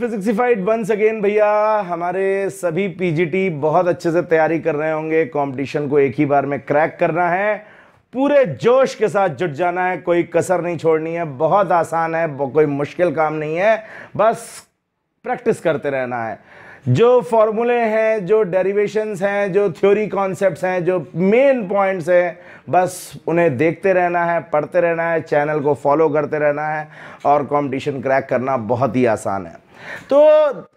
फिजिक्सिफाइड once again भैया हमारे सभी पीजीटी बहुत अच्छे से तैयारी कर रहे होंगे कंपटीशन को एक ही बार में क्रैक करना है पूरे जोश के साथ जुट जाना है कोई कसर नहीं छोड़नी है बहुत आसान है कोई मुश्किल काम नहीं है बस प्रैक्टिस करते रहना है जो फॉर्मूले हैं जो डेरिवेशंस हैं जो थ्योरी कॉन्सेप्ट्स हैं जो मेन पॉइंट्स हैं बस उन्हें देखते रहना है पढ़ते रहना है चैनल को फॉलो करते रहना है और कंपटीशन क्रैक करना बहुत ही आसान है तो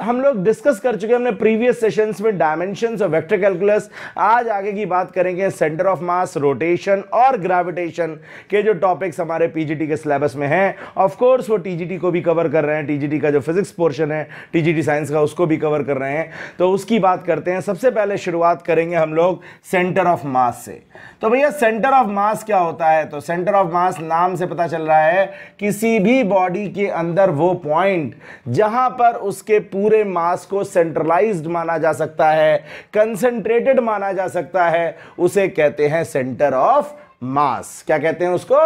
हम लोग डिस्कस कर चुके हैं हमने प्रीवियस सेशंस में डायमेंशंस और वेक्टर कैलकुलस आज आगे की बात करेंगे सेंटर ऑफ मास रोटेशन और ग्रेविटेशन के जो टॉपिक्स हमारे पीजीटी के सिलेबस में हैं ऑफ कोर्स वो टीजीटी को भी कवर कर रहे हैं टीजीटी का जो फिजिक्स पोर्शन है टीजीटी साइंस का उसको भी कवर कर रहे हैं तो उसकी बात करते हैं सबसे पहले शुरुआत करेंगे हम लोग सेंटर ऑफ मास से तो भैया सेंटर ऑफ मास क्या होता है तो सेंटर ऑफ मास नाम से पता चल रहा है किसी भी बॉडी के अंदर वो पॉइंट जहां पर उसके पूरे मास को सेंट्रलाइज्ड माना जा सकता है कंसेंट्रेटेड माना जा सकता है उसे कहते हैं सेंटर ऑफ मास क्या कहते हैं उसको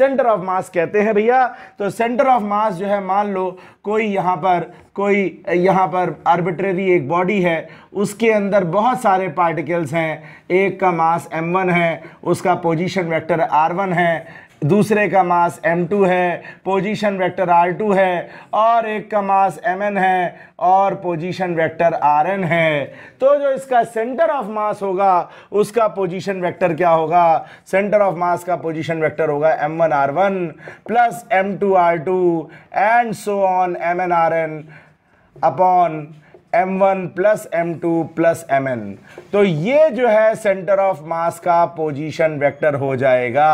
सेंटर ऑफ मास कहते हैं भैया तो सेंटर ऑफ मास जो है मान लो कोई यहाँ पर कोई यहाँ पर आर्बिट्रेरी एक बॉडी है उसके अंदर बहुत सारे पार्टिकल्स हैं एक का मास m1 है उसका पोजीशन वेक्टर r1 है दूसरे का मास m2 है पोजीशन वेक्टर r2 है और एक का मास mn है और पोजीशन वेक्टर rn है तो जो इसका सेंटर ऑफ मास होगा उसका पोजीशन वेक्टर क्या होगा सेंटर ऑफ मास का पोजीशन वेक्टर होगा m1 r1 plus are two and so on r n upon m one plus M two plus m n तो ये जो है सेंटर ऑफ मास का पोजीशन वेक्टर हो जाएगा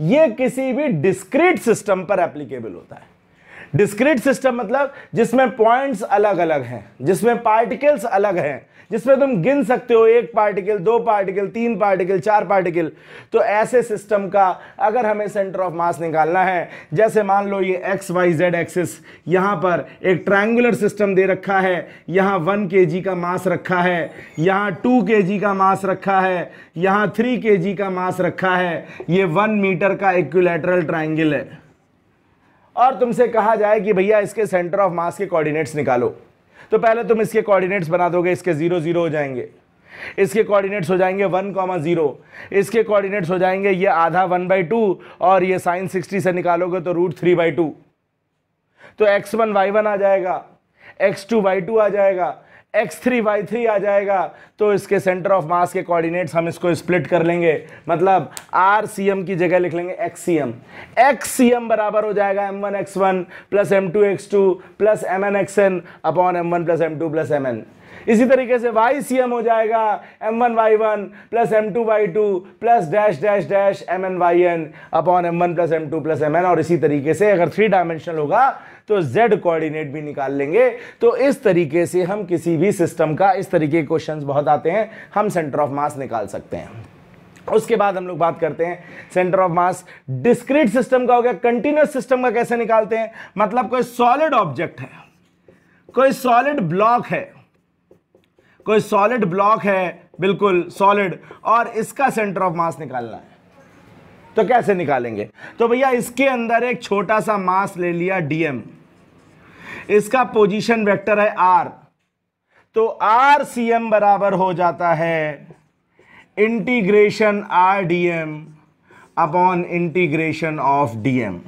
ये किसी भी डिस्क्रीट सिस्टम पर एप्लीकेबल होता है डिस्क्रीट सिस्टम मतलब जिसमें पॉइंट्स अलग अलग हैं जिसमें पार्टिकल्स अलग हैं जिसमें तुम गिन सकते हो एक पार्टिकल दो पार्टिकल तीन पार्टिकल चार पार्टिकल तो ऐसे सिस्टम का अगर हमें सेंटर ऑफ मास निकालना है जैसे मान लो ये एक्स वाई जेड एक्सिस यहाँ पर एक ट्रायंगुलर सिस्टम दे रखा है यहाँ वन के का मास रखा है यहाँ टू के का मास रखा है यहाँ थ्री के का मास रखा है ये वन मीटर का इक्विलेटरल ट्राइंगल है और तुमसे कहा जाए कि भैया इसके सेंटर ऑफ मास के कोऑर्डिनेट्स निकालो तो पहले तुम इसके कोऑर्डिनेट्स बना दोगे इसके ज़ीरो ज़ीरो हो जाएंगे इसके कोऑर्डिनेट्स हो जाएंगे वन कॉमा ज़ीरो इसके कोऑर्डिनेट्स हो जाएंगे ये आधा वन बाई टू और ये साइन सिक्सटी से निकालोगे तो रूट थ्री बाई टू तो एक्स वन वाई वन आ जाएगा एक्स टू वाई टू आ जाएगा एक्स थ्री वाई थ्री आ जाएगा तो इसके सेंटर ऑफ मास के कोऑर्डिनेट्स हम इसको स्प्लिट कर लेंगे मतलब आर सी एम की जगह लिख लेंगे x c m x c m बराबर हो जाएगा M one x one plus M two x two plus m n x n upon m one plus M two plus m n इसी तरीके से वाई सी एम हो जाएगा M one y one plus M two y two plus dash dash dash m n y n upon m one plus M two plus m N और इसी तरीके से अगर थ्री डायमेंशनल होगा तो z coordinate भी निकाल लेंगे तो इस तरीके से हम किसी भी सिस्टम का इस तरीके के क्वेश्चन बहुत आते हैं हम सेंटर ऑफ मास निकाल सकते हैं उसके बाद हम लोग बात करते हैं centre of mass discrete system का हो गया कंटिन्यूस सिस्टम का कैसे निकालते हैं मतलब कोई सॉलिड ऑब्जेक्ट है कोई सॉलिड ब्लॉक है कोई सॉलिड ब्लॉक है बिल्कुल सॉलिड और इसका सेंटर ऑफ मास निकालना है तो कैसे निकालेंगे तो भैया इसके अंदर एक छोटा सा मास ले लिया डीएम इसका पोजीशन वेक्टर है आर तो आर सी एम बराबर हो जाता है integration r d m upon integration of d m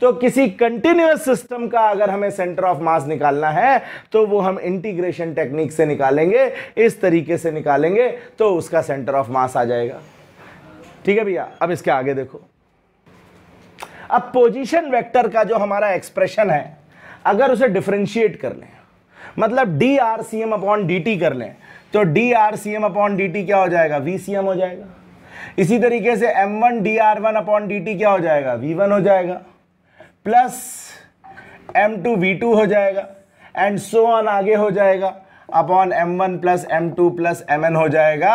तो किसी कंटिन्यूस सिस्टम का अगर हमें सेंटर ऑफ मास निकालना है तो वो हम इंटीग्रेशन टेक्निक से निकालेंगे इस तरीके से निकालेंगे तो उसका सेंटर ऑफ मास आ जाएगा ठीक है भैया अब इसके आगे देखो अब पोजीशन वेक्टर का जो हमारा एक्सप्रेशन है अगर उसे डिफ्रेंशिएट कर लें मतलब d r c m upon d t कर लें तो d r c m upon d t क्या हो जाएगा वी सी एम हो जाएगा इसी तरीके से m one d r one upon d t क्या हो जाएगा वी वन हो जाएगा plus M two v two हो जाएगा एंड सो ऑन आगे हो जाएगा upon m one plus M two plus m n हो जाएगा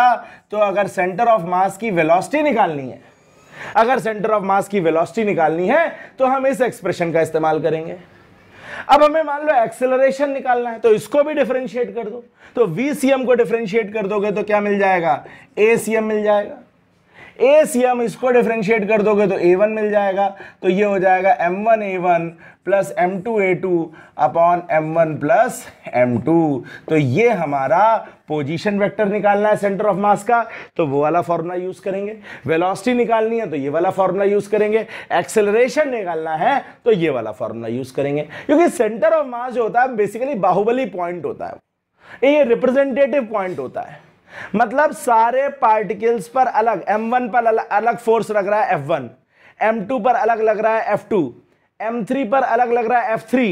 तो अगर सेंटर ऑफ मास की वेलोसिटी निकालनी है अगर सेंटर ऑफ मास की वेलोसिटी निकालनी है तो हम इस एक्सप्रेशन का इस्तेमाल करेंगे अब हमें मान लो एक्सेलरेशन निकालना है तो इसको भी डिफरेंशिएट कर दो तो वी सी एम को डिफरेंशिएट कर दोगे तो क्या मिल जाएगा ए सी एम मिल जाएगा ए सी हम इसको डिफ्रेंशिएट कर दोगे तो ए वन मिल जाएगा तो ये हो जाएगा एम वन ए वन प्लस एम टू ए two upon m one plus M two तो ये हमारा पोजीशन वेक्टर निकालना है सेंटर ऑफ मास का तो वो वाला फॉर्मूला यूज करेंगे वेलोसिटी निकालनी है तो ये वाला फॉर्मूला यूज करेंगे एक्सेलरेशन निकालना है तो ये वाला फॉर्मूला यूज करेंगे क्योंकि सेंटर ऑफ मास जो होता है बेसिकली बाहुबली पॉइंट होता है ये रिप्रेजेंटेटिव पॉइंट होता है मतलब सारे पार्टिकल्स पर अलग m1 पर अलग फोर्स लग रहा है f1 m2 पर अलग लग रहा है f2 m3 पर अलग लग रहा है f3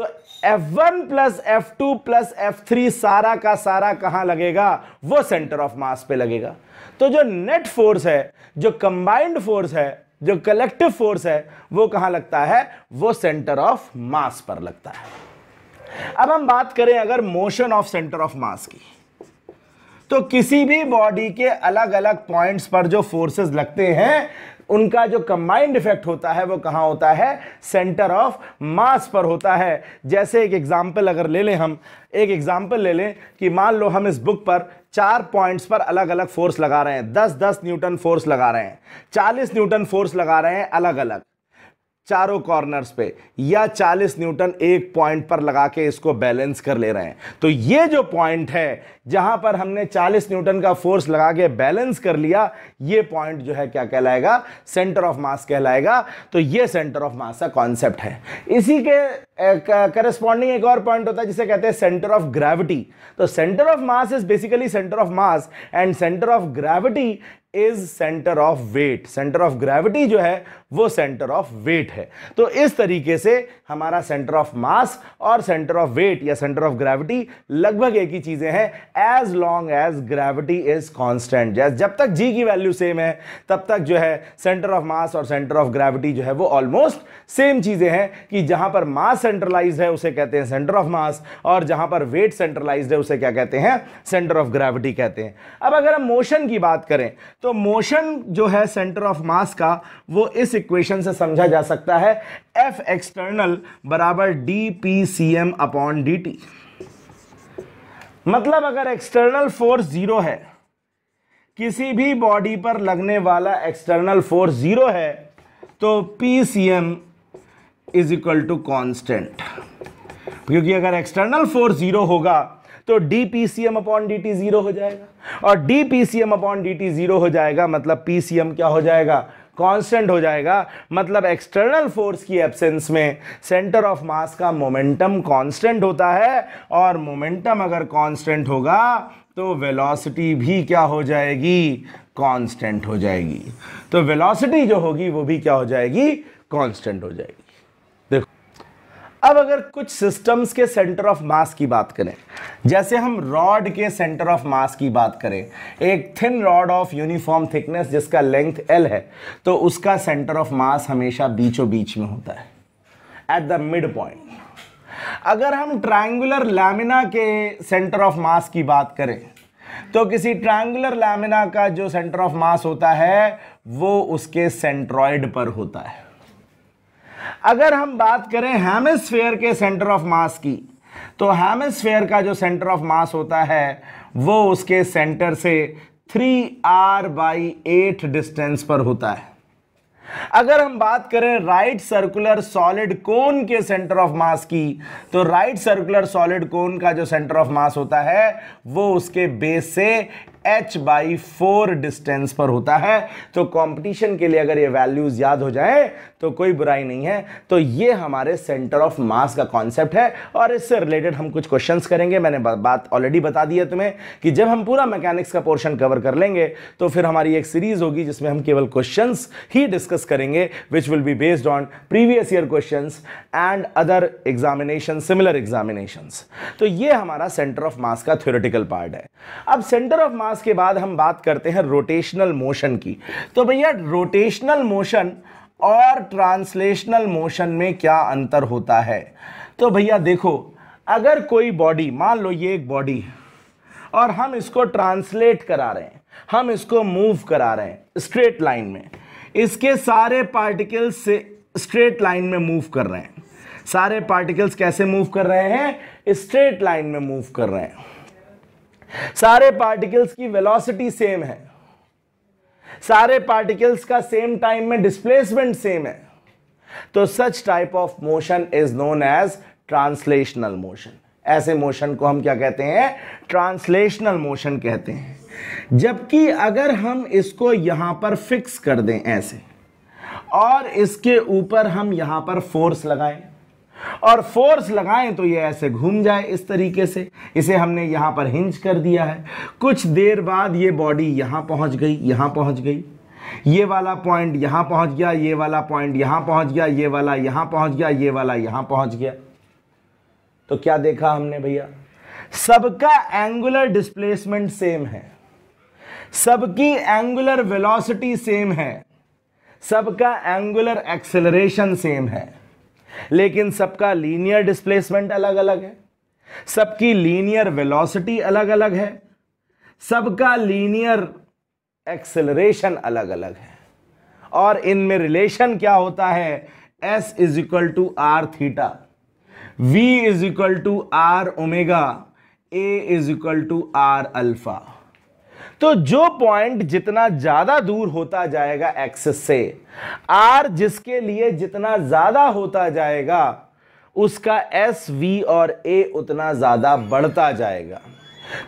तो F1 plus two plus F3 सारा का सारा कहां लगेगा वो सेंटर ऑफ मास पे लगेगा तो जो नेट फोर्स है जो कंबाइंड फोर्स है जो कलेक्टिव फोर्स है वो कहां लगता है वो सेंटर ऑफ मास पर लगता है अब हम बात करें अगर motion of centre of mass की तो किसी भी बॉडी के अलग अलग पॉइंट्स पर जो फोर्सेस लगते हैं उनका जो कंबाइंड इफेक्ट होता है वो कहाँ होता है सेंटर ऑफ मास पर होता है जैसे एक एग्जाम्पल अगर ले लें हम एक एग्जाम्पल ले लें कि मान लो हम इस बुक पर चार पॉइंट्स पर अलग अलग फोर्स लगा रहे हैं दस दस न्यूटन फोर्स लगा रहे हैं चालीस न्यूटन फोर्स लगा रहे हैं अलग अलग चारों कॉर्नर्स पे या 40 न्यूटन एक पॉइंट पर लगा के इसको बैलेंस कर ले रहे हैं तो ये जो पॉइंट है जहां पर हमने 40 न्यूटन का फोर्स लगा के बैलेंस कर लिया ये पॉइंट जो है क्या कहलाएगा सेंटर ऑफ मास कहलाएगा तो ये सेंटर ऑफ मास का कॉन्सेप्ट है इसी के करस्पॉन्डिंग एक और पॉइंट होता है जिसे कहते हैं सेंटर ऑफ ग्रेविटी तो centre of mass is basically centre of mass and centre of gravity is centre of weight centre of gravity जो है वो सेंटर ऑफ वेट है तो इस तरीके से हमारा सेंटर ऑफ मास और सेंटर ऑफ वेट या सेंटर ऑफ ग्रेविटी लगभग एक ही चीज़ें हैं as long as gravity is constant जब तक जी की वैल्यू सेम है तब तक जो है सेंटर ऑफ मास और सेंटर ऑफ ग्रेविटी जो है वो ऑलमोस्ट सेम चीज़ें हैं कि जहां पर मास सेंट्रलाइज है उसे कहते हैं सेंटर ऑफ मास और जहां पर वेट सेंट्रलाइज है उसे क्या कहते हैं सेंटर ऑफ ग्रेविटी कहते हैं अब अगर हम मोशन की बात करें तो मोशन जो है सेंटर ऑफ मास का वो इस इक्वेशन से समझा जा सकता है एफ एक्सटर्नल बराबर d p c m upon d t मतलब अगर एक्सटर्नल फोर्स जीरो है किसी भी बॉडी पर लगने वाला एक्सटर्नल फोर्स जीरो है तो p c m is equal to constant क्योंकि अगर एक्सटर्नल फोर्स जीरो होगा तो d p c m upon d t zero हो जाएगा और d p c m upon d t zero हो जाएगा मतलब पी सी एम क्या हो जाएगा कांस्टेंट हो जाएगा मतलब एक्सटर्नल फोर्स की एब्सेंस में सेंटर ऑफ मास का मोमेंटम कांस्टेंट होता है और मोमेंटम अगर कांस्टेंट होगा तो वेलोसिटी भी क्या हो जाएगी कांस्टेंट हो जाएगी तो वेलोसिटी जो होगी वो भी क्या हो जाएगी कांस्टेंट हो जाएगी देखो अब अगर कुछ सिस्टम्स के सेंटर ऑफ मास की बात करें जैसे हम रॉड के सेंटर ऑफ मास की बात करें एक thin rod of uniform thickness जिसका लेंथ एल है तो उसका सेंटर ऑफ मास हमेशा बीचों बीच में होता है एट द मिड पॉइंट अगर हम ट्रायंगुलर लैमिना के सेंटर ऑफ मास की बात करें तो किसी ट्रायंगुलर लैमिना का जो सेंटर ऑफ मास होता है वो उसके सेंट्रॉइड पर होता है अगर हम बात करें हेमिस्फेयर के सेंटर ऑफ मास की तो हेमस्फेयर का जो सेंटर ऑफ मास होता है वो उसके सेंटर से three r by eight distance पर होता है अगर हम बात करें राइट सर्कुलर सॉलिड कोन के सेंटर ऑफ मास की तो राइट सर्कुलर सॉलिड कोन का जो सेंटर ऑफ मास होता है वो उसके बेस से h बाई फोर डिस्टेंस पर होता है तो कंपटीशन के लिए अगर ये वैल्यूज याद हो जाए तो कोई बुराई नहीं है तो ये हमारे सेंटर ऑफ मास का कॉन्सेप्ट है और इससे रिलेटेड हम कुछ क्वेश्चन करेंगे मैंने बात ऑलरेडी बता दी है तुम्हें कि जब हम पूरा मैकेनिक्स का पोर्शन कवर कर लेंगे तो फिर हमारी एक सीरीज होगी जिसमें हम केवल क्वेश्चन ही डिस्कस करेंगे which will be based on previous year question and other examination similar examination तो ये हमारा सेंटर ऑफ मास का थ्योरेटिकल पार्ट है अब सेंटर ऑफ मास के बाद हम बात करते हैं रोटेशनल मोशन की तो भैया रोटेशनल मोशन और ट्रांसलेशनल मोशन में क्या अंतर होता है तो भैया देखो अगर कोई बॉडी मान लो ये एक बॉडी है और हम इसको ट्रांसलेट करा रहे हैं हम इसको मूव करा रहे हैं स्ट्रेट लाइन में इसके सारे पार्टिकल्स से स्ट्रेट लाइन में मूव कर रहे हैं सारे पार्टिकल्स कैसे मूव कर रहे हैं स्ट्रेट लाइन में मूव कर रहे हैं सारे पार्टिकल्स की वेलोसिटी सेम है सारे पार्टिकल्स का सेम टाइम में डिस्प्लेसमेंट सेम है तो such type of motion is known as translational motion ऐसे मोशन को हम क्या कहते हैं ट्रांसलेशनल मोशन कहते हैं जबकि अगर हम इसको यहाँ पर फिक्स कर दें ऐसे और इसके ऊपर हम यहाँ पर फोर्स लगाएं और फोर्स लगाएं तो ये ऐसे घूम जाए इस तरीके से इसे हमने यहाँ पर हिंज कर दिया है कुछ देर बाद ये बॉडी यहाँ पहुँच गई यहाँ पहुँच गई ये वाला पॉइंट यहां पहुंच गया ये वाला पॉइंट यहां पहुंच गया ये वाला यहां पहुंच गया ये वाला यहां पहुंच गया तो क्या देखा हमने भैया सबका एंगुलर डिस्प्लेसमेंट सेम है सबकी एंगुलर वेलोसिटी सेम है सबका एंगुलर एक्सेलरेशन सेम है लेकिन सबका लीनियर डिस्प्लेसमेंट अलग अलग है सबकी लीनियर वेलोसिटी अलग अलग है सबका लीनियर एक्सेलरेशन अलग अलग है और इनमें रिलेशन क्या होता है S is equal to R theta V is equal to R omega A is equal to R alpha तो जो पॉइंट जितना ज्यादा दूर होता जाएगा एक्सेस से आर जिसके लिए जितना ज्यादा होता जाएगा उसका एस वी और ए उतना ज्यादा बढ़ता जाएगा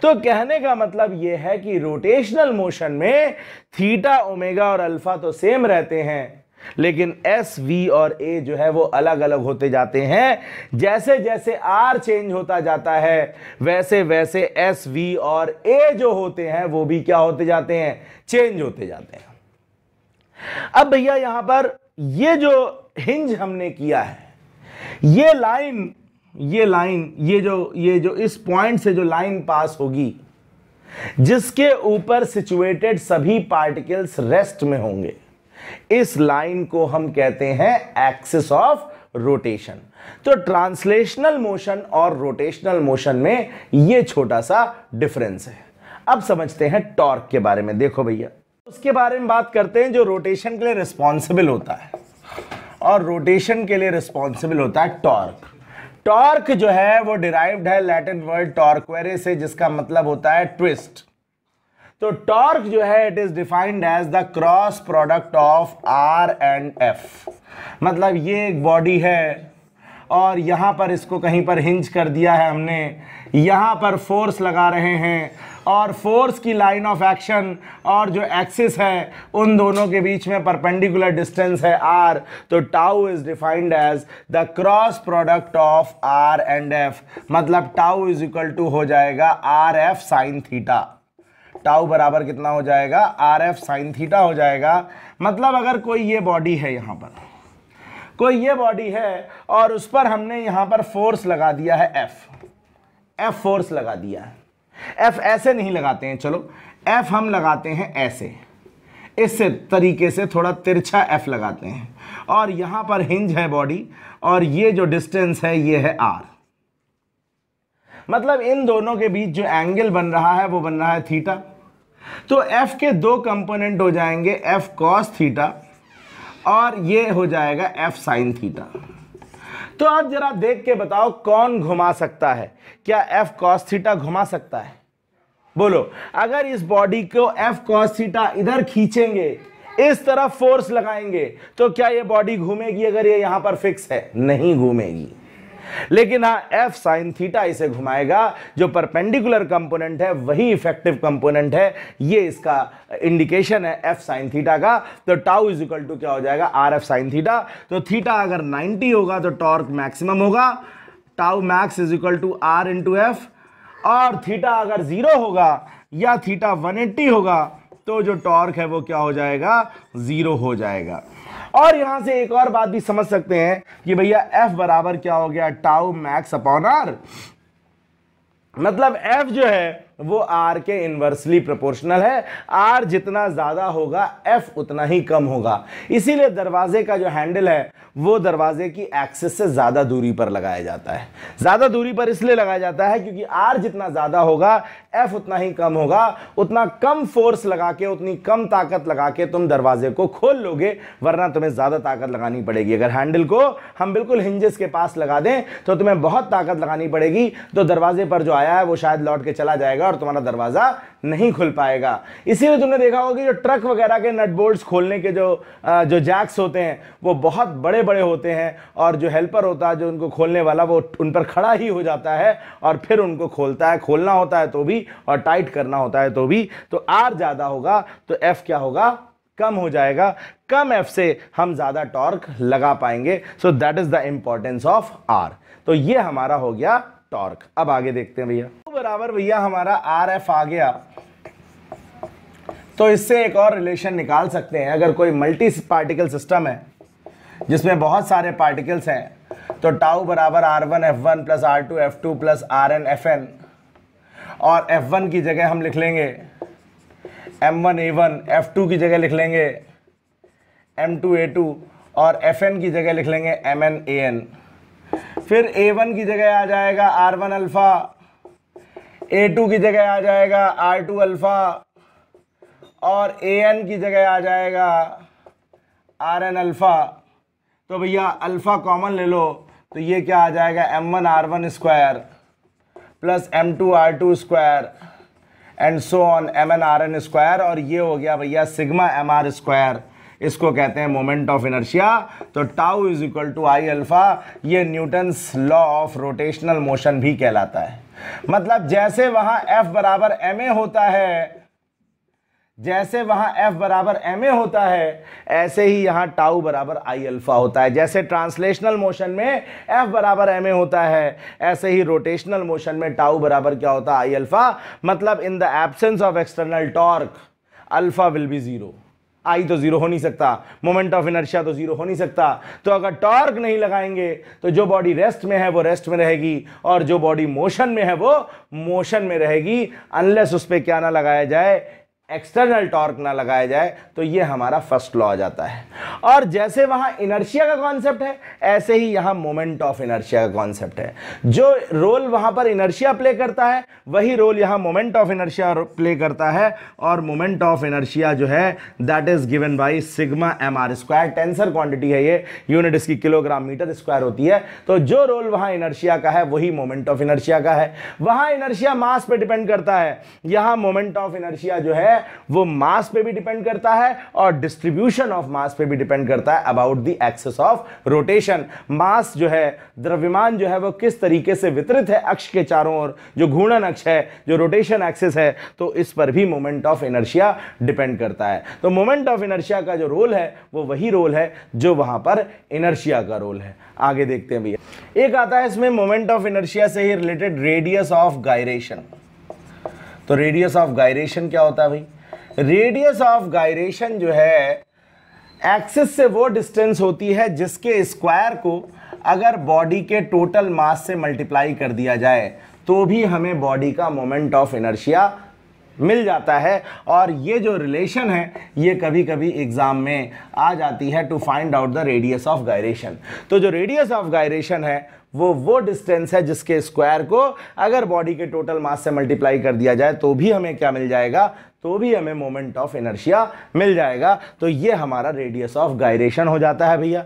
तो कहने का मतलब यह है कि रोटेशनल मोशन में थीटा ओमेगा और अल्फा तो सेम रहते हैं लेकिन एस वी और ए जो है वो अलग अलग होते जाते हैं जैसे जैसे आर चेंज होता जाता है वैसे वैसे एस वी और ए जो होते हैं वो भी क्या होते जाते हैं चेंज होते जाते हैं अब भैया यहां पर ये जो हिंज हमने किया है ये लाइन ये लाइन ये जो ये जो इस पॉइंट से जो लाइन पास होगी जिसके ऊपर सिचुएटेड सभी पार्टिकल्स रेस्ट में होंगे इस लाइन को हम कहते हैं एक्सिस ऑफ रोटेशन तो ट्रांसलेशनल मोशन और रोटेशनल मोशन में ये छोटा सा डिफरेंस है अब समझते हैं टॉर्क के बारे में देखो भैया उसके बारे में बात करते हैं जो रोटेशन के लिए रिस्पॉन्सिबल होता है और रोटेशन के लिए रिस्पॉन्सिबल होता है टॉर्क टॉर्क जो है वो डिराइव्ड है लैटिन वर्ड टॉर्क से जिसका मतलब होता है ट्विस्ट तो टॉर्क जो है it is defined as the cross product of R and F मतलब ये एक बॉडी है और यहाँ पर इसको कहीं पर हिंज कर दिया है हमने यहाँ पर फोर्स लगा रहे हैं और फोर्स की लाइन ऑफ एक्शन और जो एक्सिस है उन दोनों के बीच में परपेंडिकुलर डिस्टेंस है आर तो tau is defined as the cross product of R and F मतलब टाउ इज इक्वल टू हो जाएगा R F sine theta tau बराबर कितना हो जाएगा आर एफ साइन थीटा हो जाएगा मतलब अगर कोई ये बॉडी है यहाँ पर कोई ये बॉडी है और उस पर हमने यहाँ पर फोर्स लगा दिया है एफ एफ फोर्स लगा दिया है एफ ऐसे नहीं लगाते हैं चलो एफ हम लगाते हैं ऐसे इस तरीके से थोड़ा तिरछा एफ लगाते हैं और यहाँ पर हिंज है बॉडी और ये जो डिस्टेंस है ये है आर मतलब इन दोनों के बीच जो एंगल बन रहा है वो बन रहा है थीटा तो f के दो कंपोनेंट हो जाएंगे f cos थीटा और ये हो जाएगा f sin थीटा तो आप जरा देख के बताओ कौन घुमा सकता है क्या f cos थीटा घुमा सकता है बोलो अगर इस बॉडी को f cos थीटा इधर खींचेंगे इस तरफ फोर्स लगाएंगे तो क्या ये बॉडी घूमेगी अगर ये यहां पर फिक्स है नहीं घूमेगी लेकिन हाँ एफ साइन थीटा इसे घुमाएगा जो परपेंडिकुलर कंपोनेंट है वही इफेक्टिव कंपोनेंट है ये इसका इंडिकेशन है एफ साइन थीटा का तो टाउ इज इक्वल टू क्या हो जाएगा आर एफ साइन थीटा तो थीटा अगर 90 होगा तो टॉर्क मैक्सिमम होगा tau max is equal to R into F और थीटा अगर जीरो होगा या थीटा 180 होगा तो जो टॉर्क है वो क्या हो जाएगा जीरो हो जाएगा और यहां से एक और बात भी समझ सकते हैं कि भैया एफ बराबर क्या हो गया टाउ मैक्स अपॉन आर मतलब एफ जो है वो आर के इन्वर्सली प्रोपोर्शनल है आर जितना ज़्यादा होगा एफ उतना ही कम होगा इसीलिए दरवाजे का जो हैंडल है वो दरवाजे की एक्सिस से ज़्यादा दूरी पर लगाया जाता है ज़्यादा दूरी पर इसलिए लगाया जाता है क्योंकि आर जितना ज़्यादा होगा एफ उतना ही कम होगा उतना कम फोर्स लगा के उतनी कम ताकत लगा के तुम दरवाजे को खोल लोगे वरना तुम्हें ज़्यादा ताकत लगानी पड़ेगी अगर हैंडल को हम बिल्कुल हिंजस के पास लगा दें तो तुम्हें बहुत ताकत लगानी पड़ेगी तो दरवाजे पर जो आया है वो शायद लौट के चला जाएगा जाएगा और तुम्हारा दरवाज़ा नहीं खुल पाएगा इसीलिए तुमने देखा होगा कि जो ट्रक वगैरह के नट बोल्ट्स खोलने के जो जो जैक्स होते हैं वो बहुत बड़े बड़े होते हैं और जो हेल्पर होता है जो उनको खोलने वाला वो उन पर खड़ा ही हो जाता है और फिर उनको खोलता है खोलना होता है तो भी और टाइट करना होता है तो भी तो आर ज़्यादा होगा तो एफ़ क्या होगा कम हो जाएगा कम एफ से हम ज़्यादा टॉर्क लगा पाएंगे so that is the importance of R तो ये हमारा हो गया टॉर्क अब आगे देखते हैं भैया तो बराबर भैया हमारा आर एफ आ गया तो इससे एक और रिलेशन निकाल सकते हैं अगर कोई मल्टी पार्टिकल सिस्टम है जिसमें बहुत सारे पार्टिकल्स हैं तो टाउ बराबर R one F one plus are two F two plus R N F N और एफ वन की जगह हम लिख लेंगे एम वन ए वन एफ टू की जगह लिख लेंगे एम टू ए टू और एफ एन की जगह लिख लेंगे एम एन ए एन फिर ए वन की जगह आ जाएगा R one alpha A two की जगह आ जाएगा आर टू अल्फ़ा और ए एन की जगह आ जाएगा आर एन अल्फ़ा तो भैया अल्फ़ा कॉमन ले लो तो ये क्या आ जाएगा M one R one square plus M two R two square and so on M N R N square और ये हो गया भैया सिग्मा एम आर स्क्वायर इसको कहते हैं मोमेंट ऑफ इनर्शिया तो tau is equal to I alpha ये Newton's law of rotational motion भी कहलाता है मतलब जैसे वहां एफ बराबर एम ए होता है जैसे वहां एफ बराबर एम ए होता है ऐसे ही यहां टाउ बराबर आई अल्फा होता है जैसे ट्रांसलेशनल मोशन में एफ बराबर एम ए होता है ऐसे ही रोटेशनल मोशन में टाउ बराबर क्या होता है आई अल्फा मतलब in the absence of external torque alpha will be zero I तो जीरो हो नहीं सकता मोमेंट ऑफ इनर्शिया तो जीरो हो नहीं सकता तो अगर टॉर्क नहीं लगाएंगे तो जो बॉडी रेस्ट में है वो रेस्ट में रहेगी और जो बॉडी मोशन में है वो मोशन में रहेगी अनलेस उस पर क्या ना लगाया जाए एक्सटर्नल टॉर्क ना लगाया जाए तो ये हमारा फर्स्ट लॉ आ जाता है और जैसे वहां इनर्शिया का कॉन्सेप्ट है ऐसे ही यहाँ मोमेंट ऑफ इनर्शिया का कॉन्सेप्ट है जो रोल वहां पर इनर्शिया प्ले करता है वही रोल यहाँ मोमेंट ऑफ इनर्शिया प्ले करता है और मोमेंट ऑफ इनर्शिया जो है that is given by sigma M are square tensor quantity है ये यूनिट इसकी किलोग्राम मीटर स्क्वायर होती है तो जो रोल वहाँ इनर्शिया का है वही मोमेंट ऑफ इनर्शिया का है वहाँ इनर्शिया मास पर डिपेंड करता है यहाँ मोमेंट ऑफ इनर्शिया जो है है वो मास पे भी डिपेंड करता है और डिस्ट्रीब्यूशन ऑफ मास पे भी डिपेंड करता है about the axes of rotation mass जो है द्रव्यमान जो है वो किस तरीके से वितरित है अक्ष के चारों ओर जो घूर्णन अक्ष है जो रोटेशन एक्सेस है तो इस पर भी मोमेंट ऑफ इनर्शिया डिपेंड करता है तो मोमेंट ऑफ इनर्शिया का जो रोल है वो वही रोल है जो वहां पर इनर्शिया का रोल है आगे देखते हैं भैया एक आता है इसमें मोमेंट ऑफ इनर्शिया से ही रिलेटेड रेडियस ऑफ गायरेशन तो रेडियस ऑफ गायरेशन क्या होता है भाई रेडियस ऑफ गायरेशन जो है एक्सिस से वो डिस्टेंस होती है जिसके स्क्वायर को अगर बॉडी के टोटल मास से मल्टीप्लाई कर दिया जाए तो भी हमें बॉडी का मोमेंट ऑफ इनर्शिया मिल जाता है और ये जो रिलेशन है ये कभी कभी एग्ज़ाम में आ जाती है to find out the radius of gyration तो जो रेडियस ऑफ गायरेशन है वो वो डिस्टेंस है जिसके स्क्वायर को अगर बॉडी के टोटल मास से मल्टीप्लाई कर दिया जाए तो भी हमें क्या मिल जाएगा तो भी हमें मोमेंट ऑफ इनर्शिया मिल जाएगा तो ये हमारा रेडियस ऑफ गायरेशन हो जाता है भैया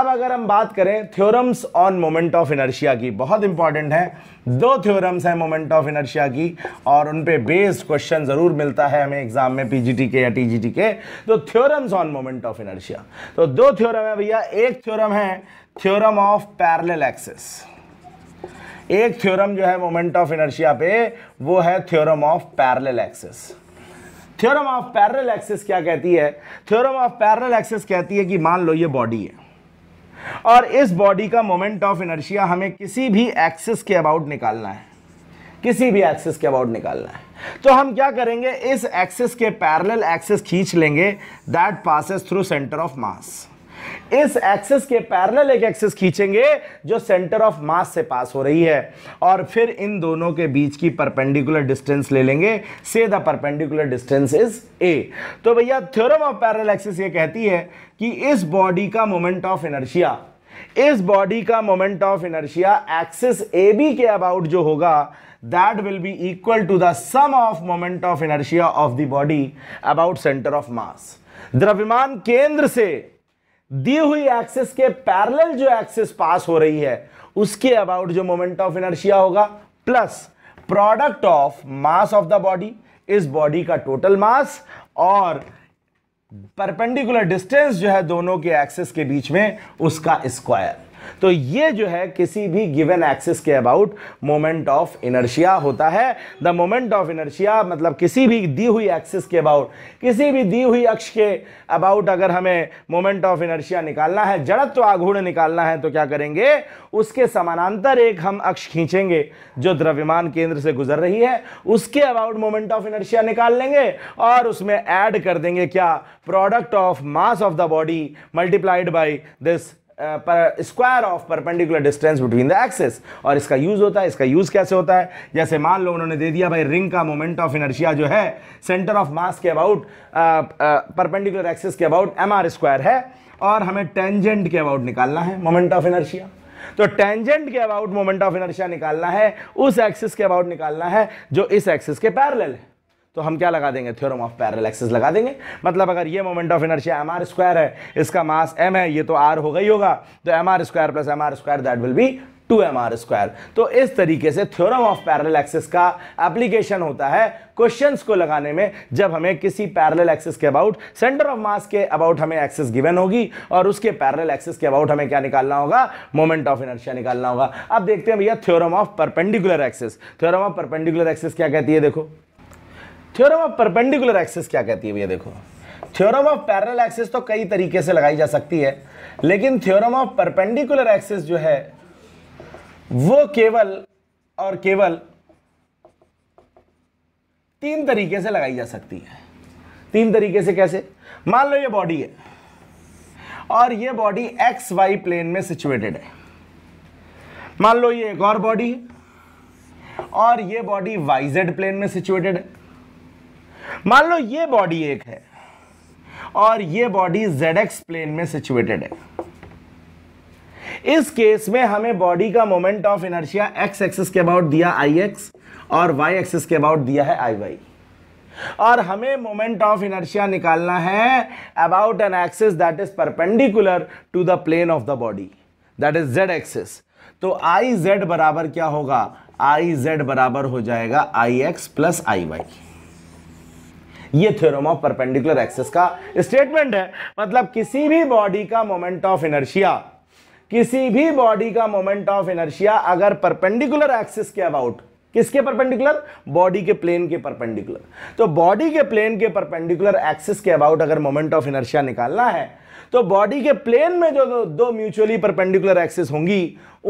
अब अगर हम बात करें theorems on moment of inertia की बहुत इंपॉर्टेंट है दो थ्योरम्स हैं मोमेंट ऑफ इनर्शिया की और उन पे बेस्ड क्वेश्चन ज़रूर मिलता है हमें एग्जाम में पीजीटी के या टीजीटी के तो theorems on moment of inertia तो दो थ्योरम है भैया एक थ्योरम है थ्योरम ऑफ पैरेलल एक्सेस एक थ्योरम जो है मोमेंट ऑफ इनर्शिया पे वो है theorem of parallel axes theorem of parallel axes क्या कहती है थ्योरम ऑफ पैरेलल एक्सेस कहती है कि मान लो ये बॉडी है और इस बॉडी का मोमेंट ऑफ इनर्शिया हमें किसी भी एक्सेस के अबाउट निकालना है किसी भी एक्सेस के अबाउट निकालना है तो हम क्या करेंगे इस एक्सेस के पैरेलल एक्सेस खींच लेंगे that passes through centre of mass इस एक्सिस के पैरेलल एक एक्सिस खींचेंगे जो सेंटर ऑफ मास से पास हो रही है और फिर इन दोनों के बीच की परपेंडिकुलर डिस्टेंस ले लेंगे से the perpendicular distance is A तो भैया थ्योरम ऑफ पैरेलल एक्सिस ये कहती है कि इस बॉडी का मोमेंट ऑफ इनर्शिया इस बॉडी का moment of inertia axis A B के अबाउट जो होगा that will be equal to the sum of moment of inertia of the body about centre of mass द्रव्यमान केंद्र से दी हुई एक्सिस के पैरेलल जो एक्सिस पास हो रही है उसके अबाउट जो मोमेंट ऑफ इनर्शिया होगा plus product of mass of the body इस बॉडी का टोटल मास और परपेंडिकुलर डिस्टेंस जो है दोनों के एक्सिस के बीच में उसका स्क्वायर तो ये जो है किसी भी गिवन एक्सिस के अबाउट मोमेंट ऑफ इनर्शिया होता है द मोमेंट ऑफ इनर्शिया मतलब किसी भी दी हुई एक्सिस के अबाउट किसी भी दी हुई अक्ष के अबाउट अगर हमें मोमेंट ऑफ इनर्शिया निकालना है जड़त्व आघूर्ण निकालना है तो क्या करेंगे उसके समानांतर एक हम अक्ष खींचेंगे जो द्रव्यमान केंद्र से गुजर रही है उसके अबाउट मोमेंट ऑफ इनर्शिया निकाल लेंगे और उसमें ऐड कर देंगे क्या product of mass of the body multiplied by this पर square of perpendicular distance between the axes और इसका यूज़ होता है इसका यूज़ कैसे होता है जैसे मान लो उन्होंने दे दिया भाई रिंग का मोमेंट ऑफ इनर्शिया जो है सेंटर ऑफ मास के अबाउट परपेंडिकुलर एक्सेस के अबाउट एम आर स्क्वायर है और हमें टेंजेंट के अबाउट निकालना है मोमेंट ऑफ इनर्शिया तो टेंजेंट के अबाउट मोमेंट ऑफ इनर्शिया निकालना है उस एक्सिस के अबाउट निकालना है जो इस एक्सिस के पैरल है तो हम क्या लगा देंगे थ्योरम ऑफ पैरल एक्सेस लगा देंगे मतलब अगर ये moment of inertia M are square है इसका मास एम है ये तो आर होगा ही होगा तो M R square plus M are square that will be two M are square तो इस तरीके से थ्योरम ऑफ पैरल एक्सेस का एप्लीकेशन होता है क्वेश्चंस को लगाने में जब हमें किसी पैरल एक्सेस के अबाउट सेंटर ऑफ मास के अबाउट हमें एक्सेस गिवन होगी और उसके पैरल एक्सेस के अबाउट हमें क्या निकालना होगा मोमेंट ऑफ इनर्शिया निकालना होगा अब देखते हैं भैया theorem of perpendicular axes theorem of perpendicular axes क्या कहती है देखो थ्योरम ऑफ परपेंडिकुलर एक्सिस क्या कहती है भैया देखो थ्योरम ऑफ पैरल एक्सिस तो कई तरीके से लगाई जा सकती है लेकिन थ्योरम ऑफ परपेंडिकुलर एक्सिस जो है वो केवल और केवल तीन तरीके से लगाई जा सकती है तीन तरीके से कैसे मान लो ये बॉडी है और ये बॉडी एक्स वाई प्लेन में सिचुएटेड है मान लो ये एक और बॉडी है और ये बॉडी वाई जेड प्लेन में सिचुएटेड है मान लो ये बॉडी एक है और ये बॉडी जेड एक्स प्लेन में सिचुएटेड है इस केस में हमें बॉडी का moment of inertia X axis के अबाउट दिया आई एक्स और वाई एक्सिस के अबाउट दिया है आई वाई और हमें मोमेंट ऑफ इनर्शिया निकालना है about an axis that is perpendicular to the plane of the body that is Z axis तो आई जेड बराबर क्या होगा आई जेड बराबर हो जाएगा I X plus I Y ये थ्योरम ऑफ परपेंडिकुलर एक्सेस का स्टेटमेंट है मतलब किसी भी बॉडी का मोमेंट ऑफ इनर्शिया किसी भी बॉडी का मोमेंट ऑफ इनर्शिया अगर परपेंडिकुलर एक्सेस के अबाउट किसके परपेंडिकुलर बॉडी के प्लेन के परपेंडिकुलर तो बॉडी के प्लेन के परपेंडिकुलर एक्सिस के अबाउट अगर मोमेंट ऑफ इनर्शिया निकालना है तो बॉडी के प्लेन में जो दो म्यूचुअली परपेंडिकुलर एक्सिस होंगी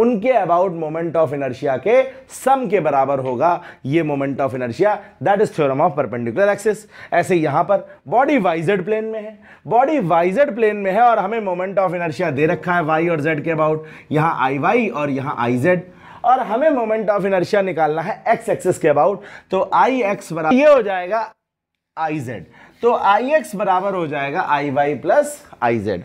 उनके अबाउट मोमेंट ऑफ इनर्शिया के सम के बराबर होगा ये moment of inertia that is theorem of perpendicular axis ऐसे यहां पर बॉडी वाइजेड प्लेन में है बॉडी वाइजेड प्लेन में है और हमें मोमेंट ऑफ इनर्शिया दे रखा है वाई और जेड के अबाउट यहां आई वाई और यहां आई जेड और हमें मोमेंट ऑफ इनर्शिया निकालना है एक्स एक्सिस के अबाउट तो आई एक्स बराबर ये हो जाएगा आई जेड तो आई एक्स बराबर हो जाएगा I Y plus I Z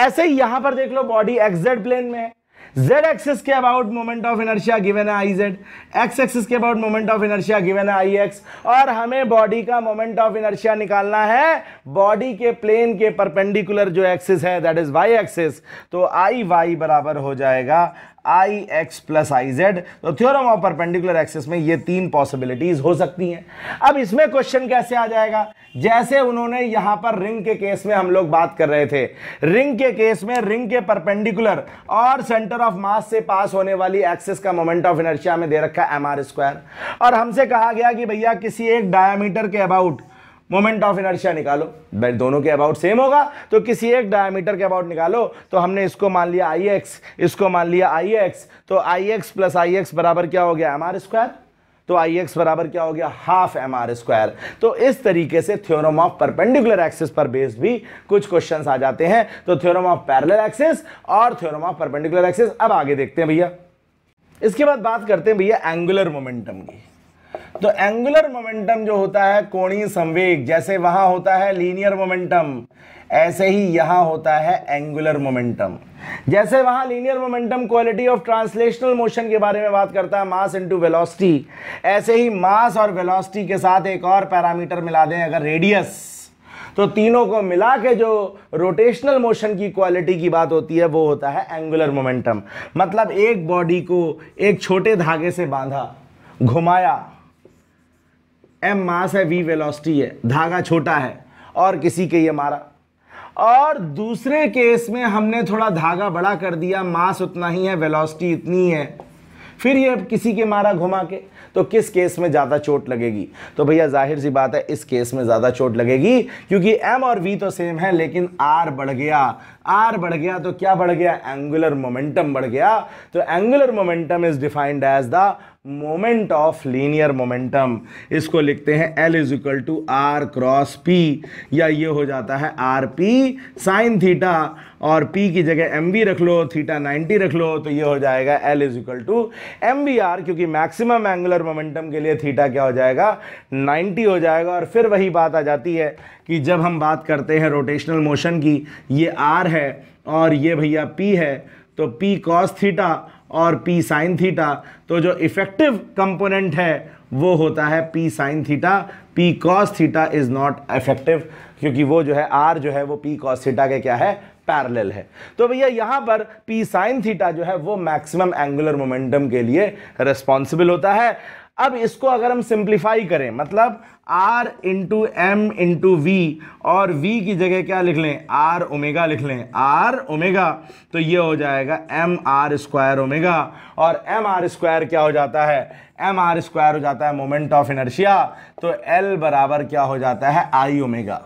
ऐसे ही यहां पर देख लो बॉडी एक्स जेड प्लेन में जेड के about moment of inertia given है आई जेड एक्स एक्सिस के about moment of inertia given है आई एक्स और हमें बॉडी का मोमेंट ऑफ इनर्शिया निकालना है बॉडी के प्लेन के परपेंडिकुलर जो एक्सिस है दैट इज वाई एक्सिस तो आई वाई बराबर हो जाएगा I X plus I Z तो थ्योरम ऑफ परपेंडिकुलर एक्सिस में ये तीन पॉसिबिलिटीज हो सकती हैं अब इसमें क्वेश्चन कैसे आ जाएगा जैसे उन्होंने यहां पर रिंग के केस में हम लोग बात कर रहे थे रिंग के केस में रिंग के परपेंडिकुलर और सेंटर ऑफ मास से पास होने वाली एक्सिस का मोमेंट ऑफ इनर्शिया में दे रखा है एम आर स्क्वायर और हमसे कहा गया कि भैया किसी एक डायमीटर के अबाउट मोमेंट ऑफ इनर्शिया निकालो दोनों के अबाउट सेम होगा तो किसी एक डायमीटर के अबाउट निकालो तो हमने इसको मान लिया आई एक्स इसको मान लिया आई एक्स तो I X plus I X बराबर क्या हो गया एम आर स्क्वायर तो आई एक्स बराबर क्या हो गया हाफ एम आर स्क्वायर तो इस तरीके से थ्योरम ऑफ परपेंडिकुलर एक्सिस पर बेस्ड भी कुछ क्वेश्चन आ जाते हैं तो थ्योरम ऑफ पैरल एक्सिस और थ्योरम ऑफ परपेंडिकुलर एक्सिस अब आगे देखते हैं भैया इसके बाद बात करते हैं भैया एंगुलर मोमेंटम की तो एंगुलर मोमेंटम जो होता है कोणीय संवेग जैसे वहां होता है लीनियर मोमेंटम ऐसे ही यहां होता है एंगुलर मोमेंटम जैसे वहां linear momentum quality of translational motion के बारे में बात करता है मास इनटू वेलोसिटी ऐसे ही मास और वेलोसिटी के साथ एक और पैरामीटर मिला दें अगर रेडियस तो तीनों को मिला के जो रोटेशनल मोशन की क्वालिटी की बात होती है वो होता है एंगुलर मोमेंटम मतलब एक बॉडी को एक छोटे धागे से बांधा घुमाया एम मास है वी वेलोसिटी है धागा छोटा है और किसी के ये मारा और दूसरे केस में हमने थोड़ा धागा बड़ा कर दिया मास उतना ही है वेलोसिटी इतनी है फिर ये किसी के मारा घुमा के तो किस केस में ज़्यादा चोट लगेगी तो भैया जाहिर सी बात है इस केस में ज़्यादा चोट लगेगी क्योंकि एम और वी तो सेम है लेकिन आर बढ़ गया आर बढ़ गया तो क्या बढ़ गया एंगुलर मोमेंटम बढ़ गया तो angular momentum is defined as the moment of linear momentum इसको लिखते हैं L is equal to R cross P या ये हो जाता है आर पी साइन थीटा और पी की जगह एम वी रख लो थीटा 90 रख लो तो ये हो जाएगा L is equal to M V R क्योंकि मैक्सिमम एंगुलर मोमेंटम के लिए थीटा क्या हो जाएगा 90 हो जाएगा और फिर वही बात आ जाती है कि जब हम बात करते हैं रोटेशनल मोशन की ये आर है और ये भैया पी है तो पी कॉस थीटा और पी साइन थीटा तो जो इफेक्टिव कंपोनेंट है वो होता है P sine theta P cos theta is not effective क्योंकि वो जो है आर जो है वो पी कॉस थीटा के क्या है पैरेलल है तो भैया यहाँ पर पी साइन थीटा जो है वो मैक्सिमम एंगुलर मोमेंटम के लिए रिस्पॉन्सिबल होता है अब इसको अगर हम सिंप्लीफाई करें मतलब R into M into V और V की जगह क्या लिख लें R ओमेगा लिख लें R ओमेगा तो ये हो जाएगा एम आर स्क्वायर ओमेगा और एम आर स्क्वायर क्या हो जाता है एम आर स्क्वायर हो जाता है मोमेंट ऑफ इनर्शिया तो L बराबर क्या हो जाता है आई ओमेगा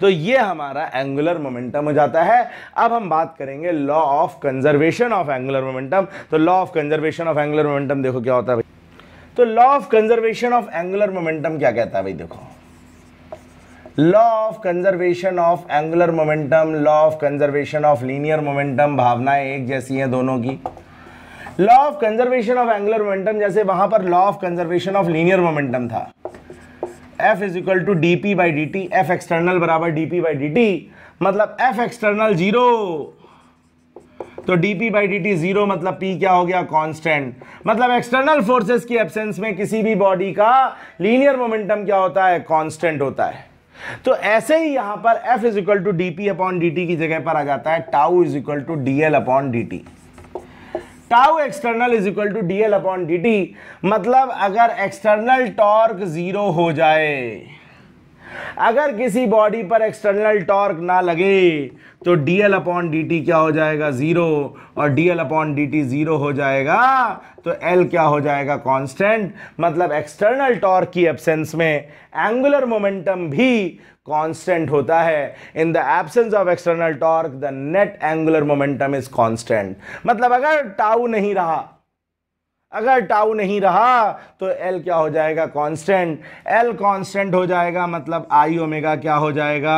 तो ये हमारा एंगुलर मोमेंटम हो जाता है अब हम बात करेंगे law of conservation of angular momentum तो law of conservation of angular momentum देखो क्या होता है तो law of conservation of angular momentum क्या कहता है भाई देखो law of conservation of angular momentum law of conservation of linear momentum भावनाएं एक जैसी हैं दोनों की law of conservation of angular momentum जैसे वहां पर law of conservation of linear momentum था F is equal to d p by d t F external बराबर d p by d t मतलब एफ एक्सटर्नल जीरो तो d p by d t zero मतलब p क्या हो गया constant मतलब external forces की एब्सेंस में किसी भी बॉडी का लीनियर मोमेंटम क्या होता है कांस्टेंट होता है तो ऐसे ही यहां पर F is equal to d p upon d t की जगह पर आ जाता है tau is equal to d L upon d t tau external is equal to d L upon d t मतलब अगर एक्सटर्नल टॉर्क जीरो हो जाए अगर किसी बॉडी पर एक्सटर्नल टॉर्क ना लगे तो डीएल अपॉन डी क्या हो जाएगा ज़ीरो और डीएल अपॉन डी ज़ीरो हो जाएगा तो एल क्या हो जाएगा कांस्टेंट मतलब एक्सटर्नल टॉर्क की एब्सेंस में एंगुलर मोमेंटम भी कांस्टेंट होता है in the absence of external torque the net angular momentum is constant मतलब अगर टाउ नहीं रहा अगर टाउ नहीं रहा तो एल क्या हो जाएगा कांस्टेंट एल कांस्टेंट हो जाएगा मतलब आई ओमेगा क्या हो जाएगा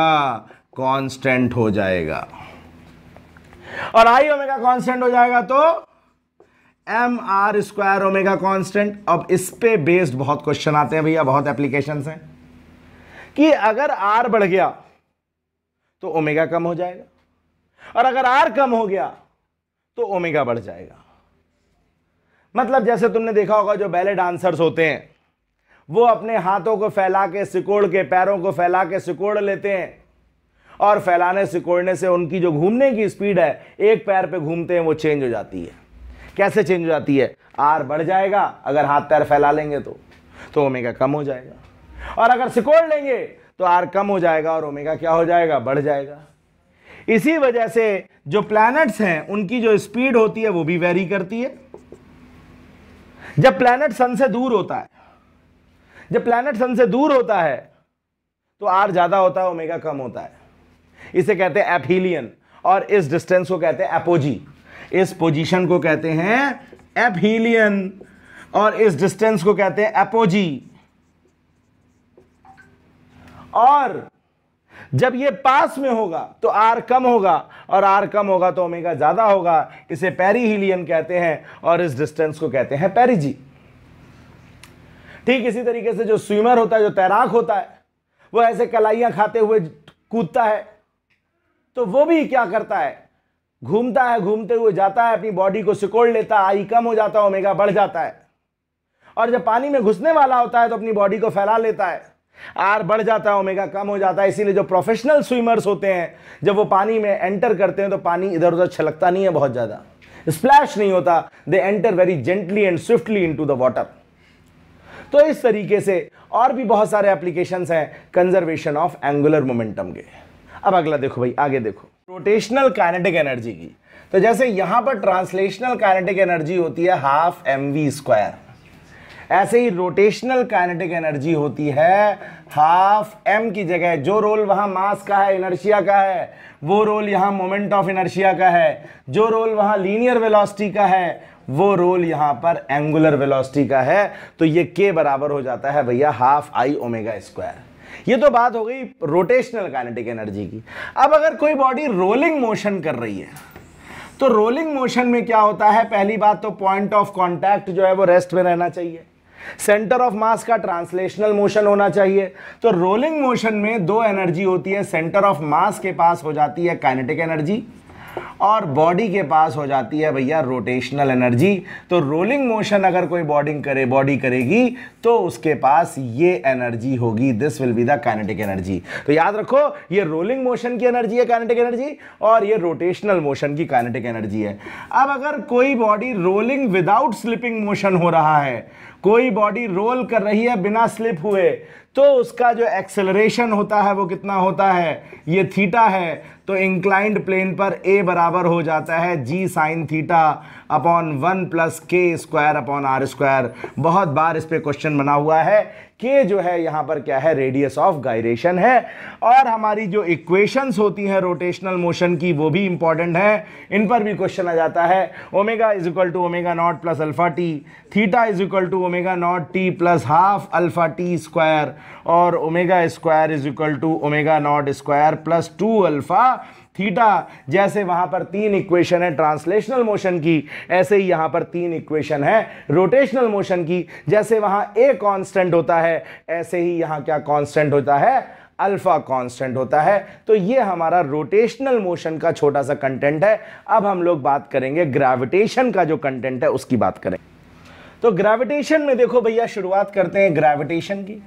कांस्टेंट हो जाएगा और आई ओमेगा कांस्टेंट हो जाएगा तो M R square omega constant अब इस पे बेस्ड बहुत क्वेश्चन आते हैं भैया बहुत एप्लीकेशन हैं कि अगर आर बढ़ गया तो ओमेगा कम हो जाएगा और अगर आर कम हो गया तो ओमेगा बढ़ जाएगा मतलब जैसे तुमने देखा होगा जो बैले डांसर्स होते हैं वो अपने हाथों को फैला के सिकोड़ के पैरों को फैला के सिकोड़ लेते हैं और फैलाने सिकोड़ने से उनकी जो घूमने की स्पीड है एक पैर पे घूमते हैं वो चेंज हो जाती है कैसे चेंज हो जाती है आर बढ़ जाएगा अगर हाथ पैर फैला लेंगे तो तो ओमेगा कम हो जाएगा और अगर सिकोड़ लेंगे तो आर कम हो जाएगा और ओमेगा क्या हो जाएगा बढ़ जाएगा इसी वजह से जो प्लैनेट्स हैं उनकी जो स्पीड होती है वो भी वेरी करती है जब प्लैनेट सन से दूर होता है जब प्लैनेट सन से दूर होता है तो आर ज़्यादा होता है ओमेगा कम होता है इसे कहते हैं एपहीलियन और इस डिस्टेंस को कहते हैं एपोजी इस पोजीशन को कहते हैं एपहीलियन और इस डिस्टेंस को कहते हैं एपोजी और जब ये पास में होगा तो आर कम होगा और आर कम होगा तो ओमेगा ज़्यादा होगा इसे पैरी कहते हैं और इस डिस्टेंस को कहते हैं पैरिजी ठीक इसी तरीके से जो स्विमर होता है जो तैराक होता है वो ऐसे कलाइया खाते हुए कूदता है तो वो भी क्या करता है घूमता है घूमते हुए जाता है अपनी बॉडी को सिकोड़ लेता है आई कम हो जाता है ओमेगा बढ़ जाता है और जब पानी में घुसने वाला होता है तो अपनी बॉडी को फैला लेता है आर बढ़ जाता है ओमेगा कम हो जाता है इसीलिए जो प्रोफेशनल स्विमर्स होते हैं जब वो पानी में एंटर करते हैं तो पानी इधर उधर छलकता नहीं है बहुत ज़्यादा स्प्लैश नहीं होता they enter very gently and swiftly into the water तो इस तरीके से और भी बहुत सारे एप्लीकेशन हैं कंजर्वेशन ऑफ एंगुलर मोमेंटम के अब अगला देखो भाई आगे देखो रोटेशनल काइनेटिक एनर्जी की तो जैसे यहां पर ट्रांसलेशनल काइनेटिक एनर्जी होती है हाफ एम वी स्क्वायर ऐसे ही रोटेशनल काइनेटिक एनर्जी होती है हाफ एम की जगह जो रोल वहाँ मास का है इनर्शिया का है वो रोल यहाँ मोमेंट ऑफ इनर्शिया का है जो रोल वहाँ लीनियर वेलोसिटी का है वो रोल यहाँ पर एंगुलर वेलोसिटी का है तो ये के बराबर हो जाता है भैया हाफ आई ओमेगा स्क्वायर ये तो बात हो गई रोटेशनल काइनेटिक एनर्जी की अब अगर कोई बॉडी रोलिंग मोशन कर रही है तो रोलिंग मोशन में क्या होता है पहली बात तो पॉइंट ऑफ कांटेक्ट जो है वो रेस्ट में रहना चाहिए सेंटर ऑफ मास का ट्रांसलेशनल मोशन होना चाहिए तो रोलिंग मोशन में दो एनर्जी होती है सेंटर ऑफ मास के पास हो जाती है काइनेटिक एनर्जी और बॉडी के पास हो जाती है भैया रोटेशनल एनर्जी तो रोलिंग मोशन अगर कोई बॉडिंग करे बॉडी करेगी तो उसके पास ये एनर्जी होगी this will be the kinetic energy तो याद रखो ये रोलिंग मोशन की एनर्जी है काइनेटिक एनर्जी और ये रोटेशनल मोशन की काइनेटिक एनर्जी है अब अगर कोई body rolling without slipping motion हो रहा है कोई बॉडी रोल कर रही है बिना स्लिप हुए तो उसका जो एक्सेलरेशन होता है वो कितना होता है ये थीटा है तो इंक्लाइंड प्लेन पर ए बराबर हो जाता है g sine theta upon one plus k square upon are square बहुत बार इस पर क्वेश्चन बना हुआ है के जो है यहाँ पर क्या है रेडियस ऑफ गायरेशन है और हमारी जो इक्वेशंस होती हैं रोटेशनल मोशन की वो भी इंपॉर्टेंट हैं इन पर भी क्वेश्चन आ जाता है omega is equal to omega naught plus alpha t theta is equal to omega naught t plus half alpha t square और omega square is equal to omega naught square plus two alpha theta जैसे वहां पर तीन equation है translational motion की ऐसे ही यहां पर तीन इक्वेशन है रोटेशनल मोशन की जैसे वहां ए कांस्टेंट होता है ऐसे ही यहां क्या कांस्टेंट होता है अल्फा कांस्टेंट होता है तो ये हमारा रोटेशनल मोशन का छोटा सा कंटेंट है अब हम लोग बात करेंगे ग्रेविटेशन का जो कंटेंट है उसकी बात करें तो ग्रेविटेशन में देखो भैया शुरुआत करते हैं ग्रेविटेशन की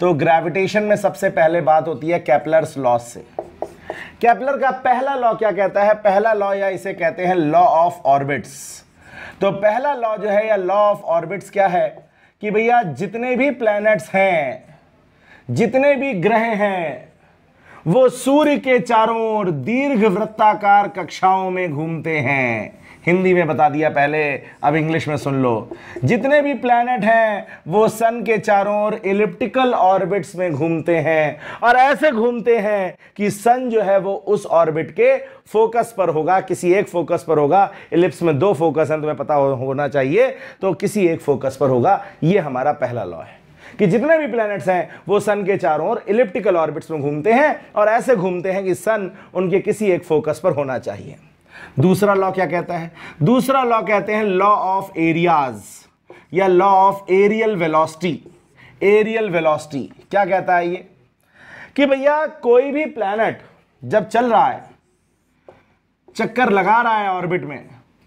तो ग्रेविटेशन में सबसे पहले बात होती है कैपलर्स लॉस से कैपलर का पहला लॉ क्या कहता है पहला लॉ या इसे कहते हैं लॉ ऑफ ऑर्बिट्स तो पहला लॉ जो है या लॉ ऑफ ऑर्बिट्स क्या है कि भैया जितने भी प्लैनेट्स हैं जितने भी ग्रह हैं वो सूर्य के चारों ओर दीर्घ वृत्ताकार कक्षाओं में घूमते हैं हिंदी में बता दिया पहले अब इंग्लिश में सुन लो जितने भी प्लैनेट हैं वो सन के चारों ओर इलिप्टिकल ऑर्बिट्स में घूमते हैं और ऐसे घूमते हैं कि सन जो है वो उस ऑर्बिट के फोकस पर होगा किसी एक फोकस पर होगा इलिप्स में दो फोकस हैं तुम्हें पता होना चाहिए तो किसी एक फोकस पर होगा ये हमारा पहला लॉ है कि जितने भी प्लैनेट्स हैं वो सन के चारों ओर इलिप्टिकल ऑर्बिट्स में घूमते हैं और ऐसे घूमते हैं कि सन उनके किसी एक फोकस पर होना चाहिए दूसरा लॉ क्या कहता है दूसरा लॉ कहते हैं लॉ ऑफ एरियाज या law of areal velocity areal velocity क्या कहता है ये कि भैया कोई भी प्लैनेट जब चल रहा है चक्कर लगा रहा है ऑर्बिट में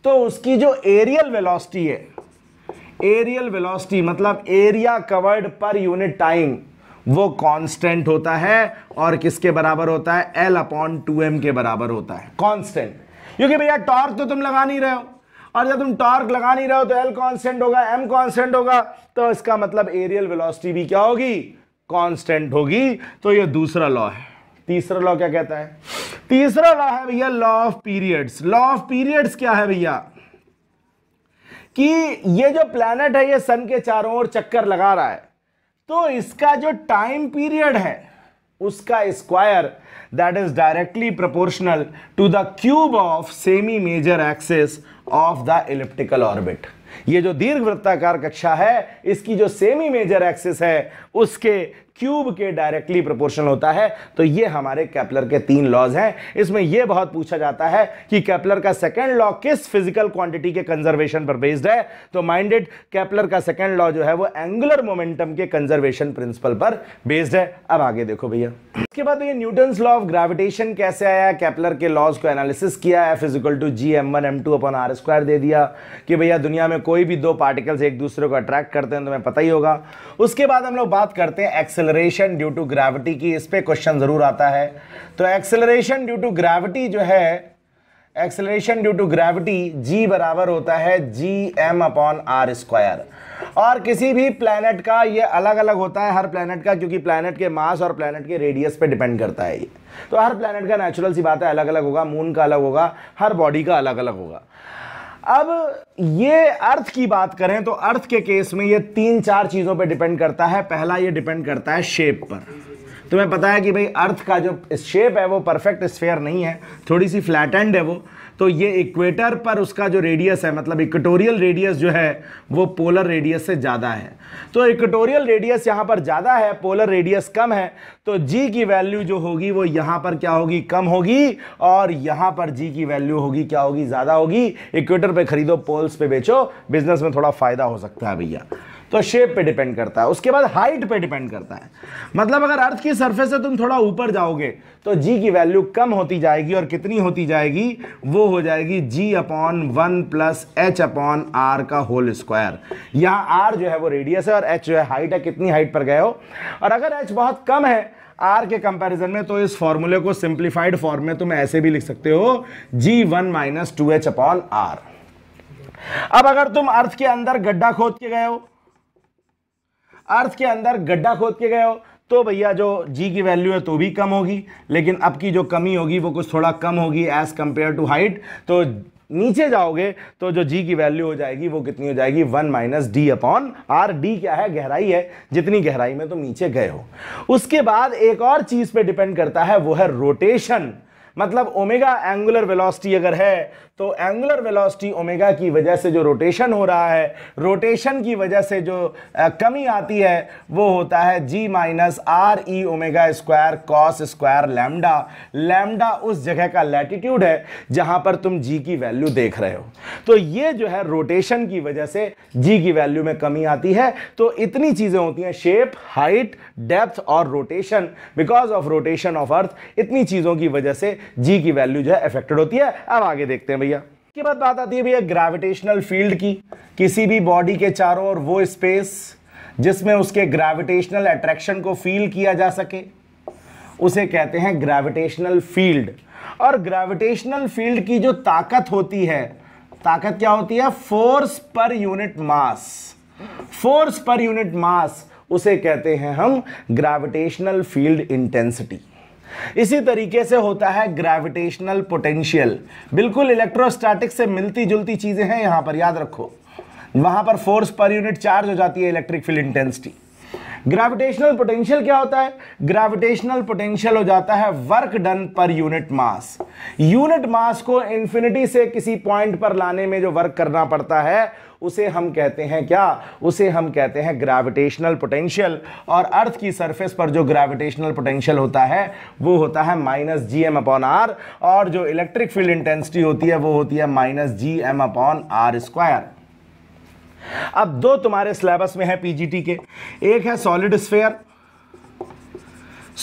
तो उसकी जो एरियल वेलोसिटी है एरियल वेलोसिटी मतलब area covered per unit time वो कांस्टेंट होता है और किसके बराबर होता है एल अपॉन टू एम के बराबर होता है कांस्टेंट क्योंकि भैया टॉर्क तो तुम लगा नहीं रहे हो और जब तुम टॉर्क लगा नहीं रहे हो तो एल कॉन्स्टेंट होगा एम कॉन्स्टेंट होगा तो इसका मतलब एरियल वेलोसिटी भी क्या होगी कॉन्स्टेंट होगी तो यह दूसरा लॉ है तीसरा लॉ क्या कहता है तीसरा लॉ है भैया law of periods law of periods क्या है भैया कि ये जो प्लैनेट है ये सन के चारों ओर चक्कर लगा रहा है तो इसका जो टाइम पीरियड है उसका square that is directly proportional to the cube of semi major axes of the elliptical orbit ये जो दीर्घ वृत्ताकार कक्षा है इसकी जो सेमी मेजर एक्सिस है उसके क्यूब के डायरेक्टली प्रोपोर्शनल होता है तो ये हमारे कैपलर के तीन लॉज हैं इसमें यह बहुत पूछा जाता है कि कैपलर का सेकंड लॉ किस फिजिकल क्वांटिटी के कंजर्वेशन पर बेस्ड है तो माइंडेड कैपलर का सेकंड लॉ जो है वो एंगुलर मोमेंटम के कंजर्वेशन प्रिंसिपल पर बेस्ड है अब आगे देखो भैया इसके बाद तो ये न्यूटन लॉ ऑफ ग्रेविटेशन कैसे आया कैपलर के लॉज को एनालिसिस किया है physical to G m one m two upon r square दे दिया कि भैया दुनिया में कोई भी दो पार्टिकल्स एक दूसरे को अट्रैक्ट करते हैं तो हमें पता ही होगा उसके बाद हम लोग बात करते हैं acceler acceleration due to gravity की इस पर क्वेश्चन ज़रूर आता है तो एक्सेलरेशन ड्यू टू ग्रेविटी जो है acceleration due to gravity g बराबर होता है G M upon are square और किसी भी प्लानट का ये अलग अलग होता है हर प्लानट का क्योंकि प्लानट के मास और प्लानट के रेडियस पे डिपेंड करता है ये तो हर प्लानट का नेचुरल सी बात है अलग अलग होगा मून का अलग होगा हर बॉडी का अलग अलग होगा अब ये अर्थ की बात करें तो अर्थ के केस में ये तीन चार चीज़ों पे डिपेंड करता है पहला ये डिपेंड करता है शेप पर तुम्हें पता है कि भाई अर्थ का जो शेप है वो परफेक्ट स्फेयर नहीं है थोड़ी सी फ्लैट एंड है वो तो ये इक्वेटर पर उसका जो रेडियस है मतलब इक्वेटोरियल रेडियस जो है वो पोलर रेडियस से ज़्यादा है तो इक्वेटोरियल रेडियस यहाँ पर ज़्यादा है पोलर रेडियस कम है तो जी की वैल्यू जो होगी वो यहाँ पर क्या होगी कम होगी और यहाँ पर जी की वैल्यू होगी क्या होगी ज़्यादा होगी इक्वेटर पर खरीदो पोल्स पे बेचो बिजनेस में थोड़ा फ़ायदा हो सकता है भैया तो शेप पे डिपेंड करता है उसके बाद हाइट पे डिपेंड करता है मतलब अगर अर्थ की सरफेस से तुम थोड़ा ऊपर जाओगे तो जी की वैल्यू कम होती जाएगी और कितनी होती जाएगी वो हो जाएगी g upon one plus h upon R का होल स्क्वायर यहाँ आर जो है वो रेडियस है और एच जो है हाइट है कितनी हाइट पर गए हो और अगर एच बहुत कम है आर के कंपैरिजन में तो इस फॉर्मूले को सिंप्लीफाइड फॉर्म में तुम ऐसे भी लिख सकते हो g one minus two h upon R अब अगर तुम अर्थ के अंदर गड्ढा खोद के गए हो अर्थ के अंदर गड्ढा खोद के गए हो तो भैया जो जी की वैल्यू है तो भी कम होगी लेकिन अब की जो कमी होगी वो कुछ थोड़ा कम होगी एज़ कम्पेयर टू हाइट तो नीचे जाओगे तो जो जी की वैल्यू हो जाएगी वो कितनी हो जाएगी one minus d upon R d क्या है गहराई है जितनी गहराई में तुम नीचे गए हो उसके बाद एक और चीज़ पर डिपेंड करता है वो है रोटेशन मतलब ओमेगा एंगुलर वेलोसिटी अगर है तो एंगुलर वेलोसिटी ओमेगा की वजह से जो रोटेशन हो रहा है रोटेशन की वजह से जो कमी आती है वो होता है g minus R e omega square cos square lambda lambda उस जगह का लैटिट्यूड है जहां पर तुम जी की वैल्यू देख रहे हो तो ये जो है रोटेशन की वजह से जी की वैल्यू में कमी आती है तो इतनी चीज़ें होती हैं शेप हाइट डेप्थ और rotation because of rotation of earth इतनी चीज़ों की वजह से जी की वैल्यू जो है अफेक्टेड होती है अब आगे देखते हैं भैया लिया के बाद बात आती है भैया ग्रेविटेशनल फील्ड की किसी भी बॉडी के चारों ओर वो स्पेस जिसमें उसके ग्रेविटेशनल अट्रैक्शन को फील किया जा सके उसे कहते हैं ग्रेविटेशनल फील्ड और ग्रेविटेशनल फील्ड की जो ताकत होती है ताकत क्या होती है force per unit mass force per unit mass उसे कहते हैं हम ग्रेविटेशनल फील्ड इंटेंसिटी इसी तरीके से होता है ग्रेविटेशनल पोटेंशियल बिल्कुल इलेक्ट्रोस्टैटिक से मिलती जुलती चीजें हैं यहां पर याद रखो वहां पर फोर्स पर यूनिट चार्ज हो जाती है electric field intensity gravitational potential क्या होता है ग्रेविटेशनल पोटेंशियल हो जाता है work done per unit mass unit mass को इंफिनिटी से किसी पॉइंट पर लाने में जो वर्क करना पड़ता है उसे हम कहते हैं क्या उसे हम कहते हैं ग्रेविटेशनल पोटेंशियल और अर्थ की सरफेस पर जो ग्रेविटेशनल पोटेंशियल होता है वो होता है minus G M upon R और जो इलेक्ट्रिक फील्ड इंटेंसिटी होती है वो होती है minus G M upon are square अब दो तुम्हारे सिलेबस में है पीजीटी के एक है सॉलिड स्फेयर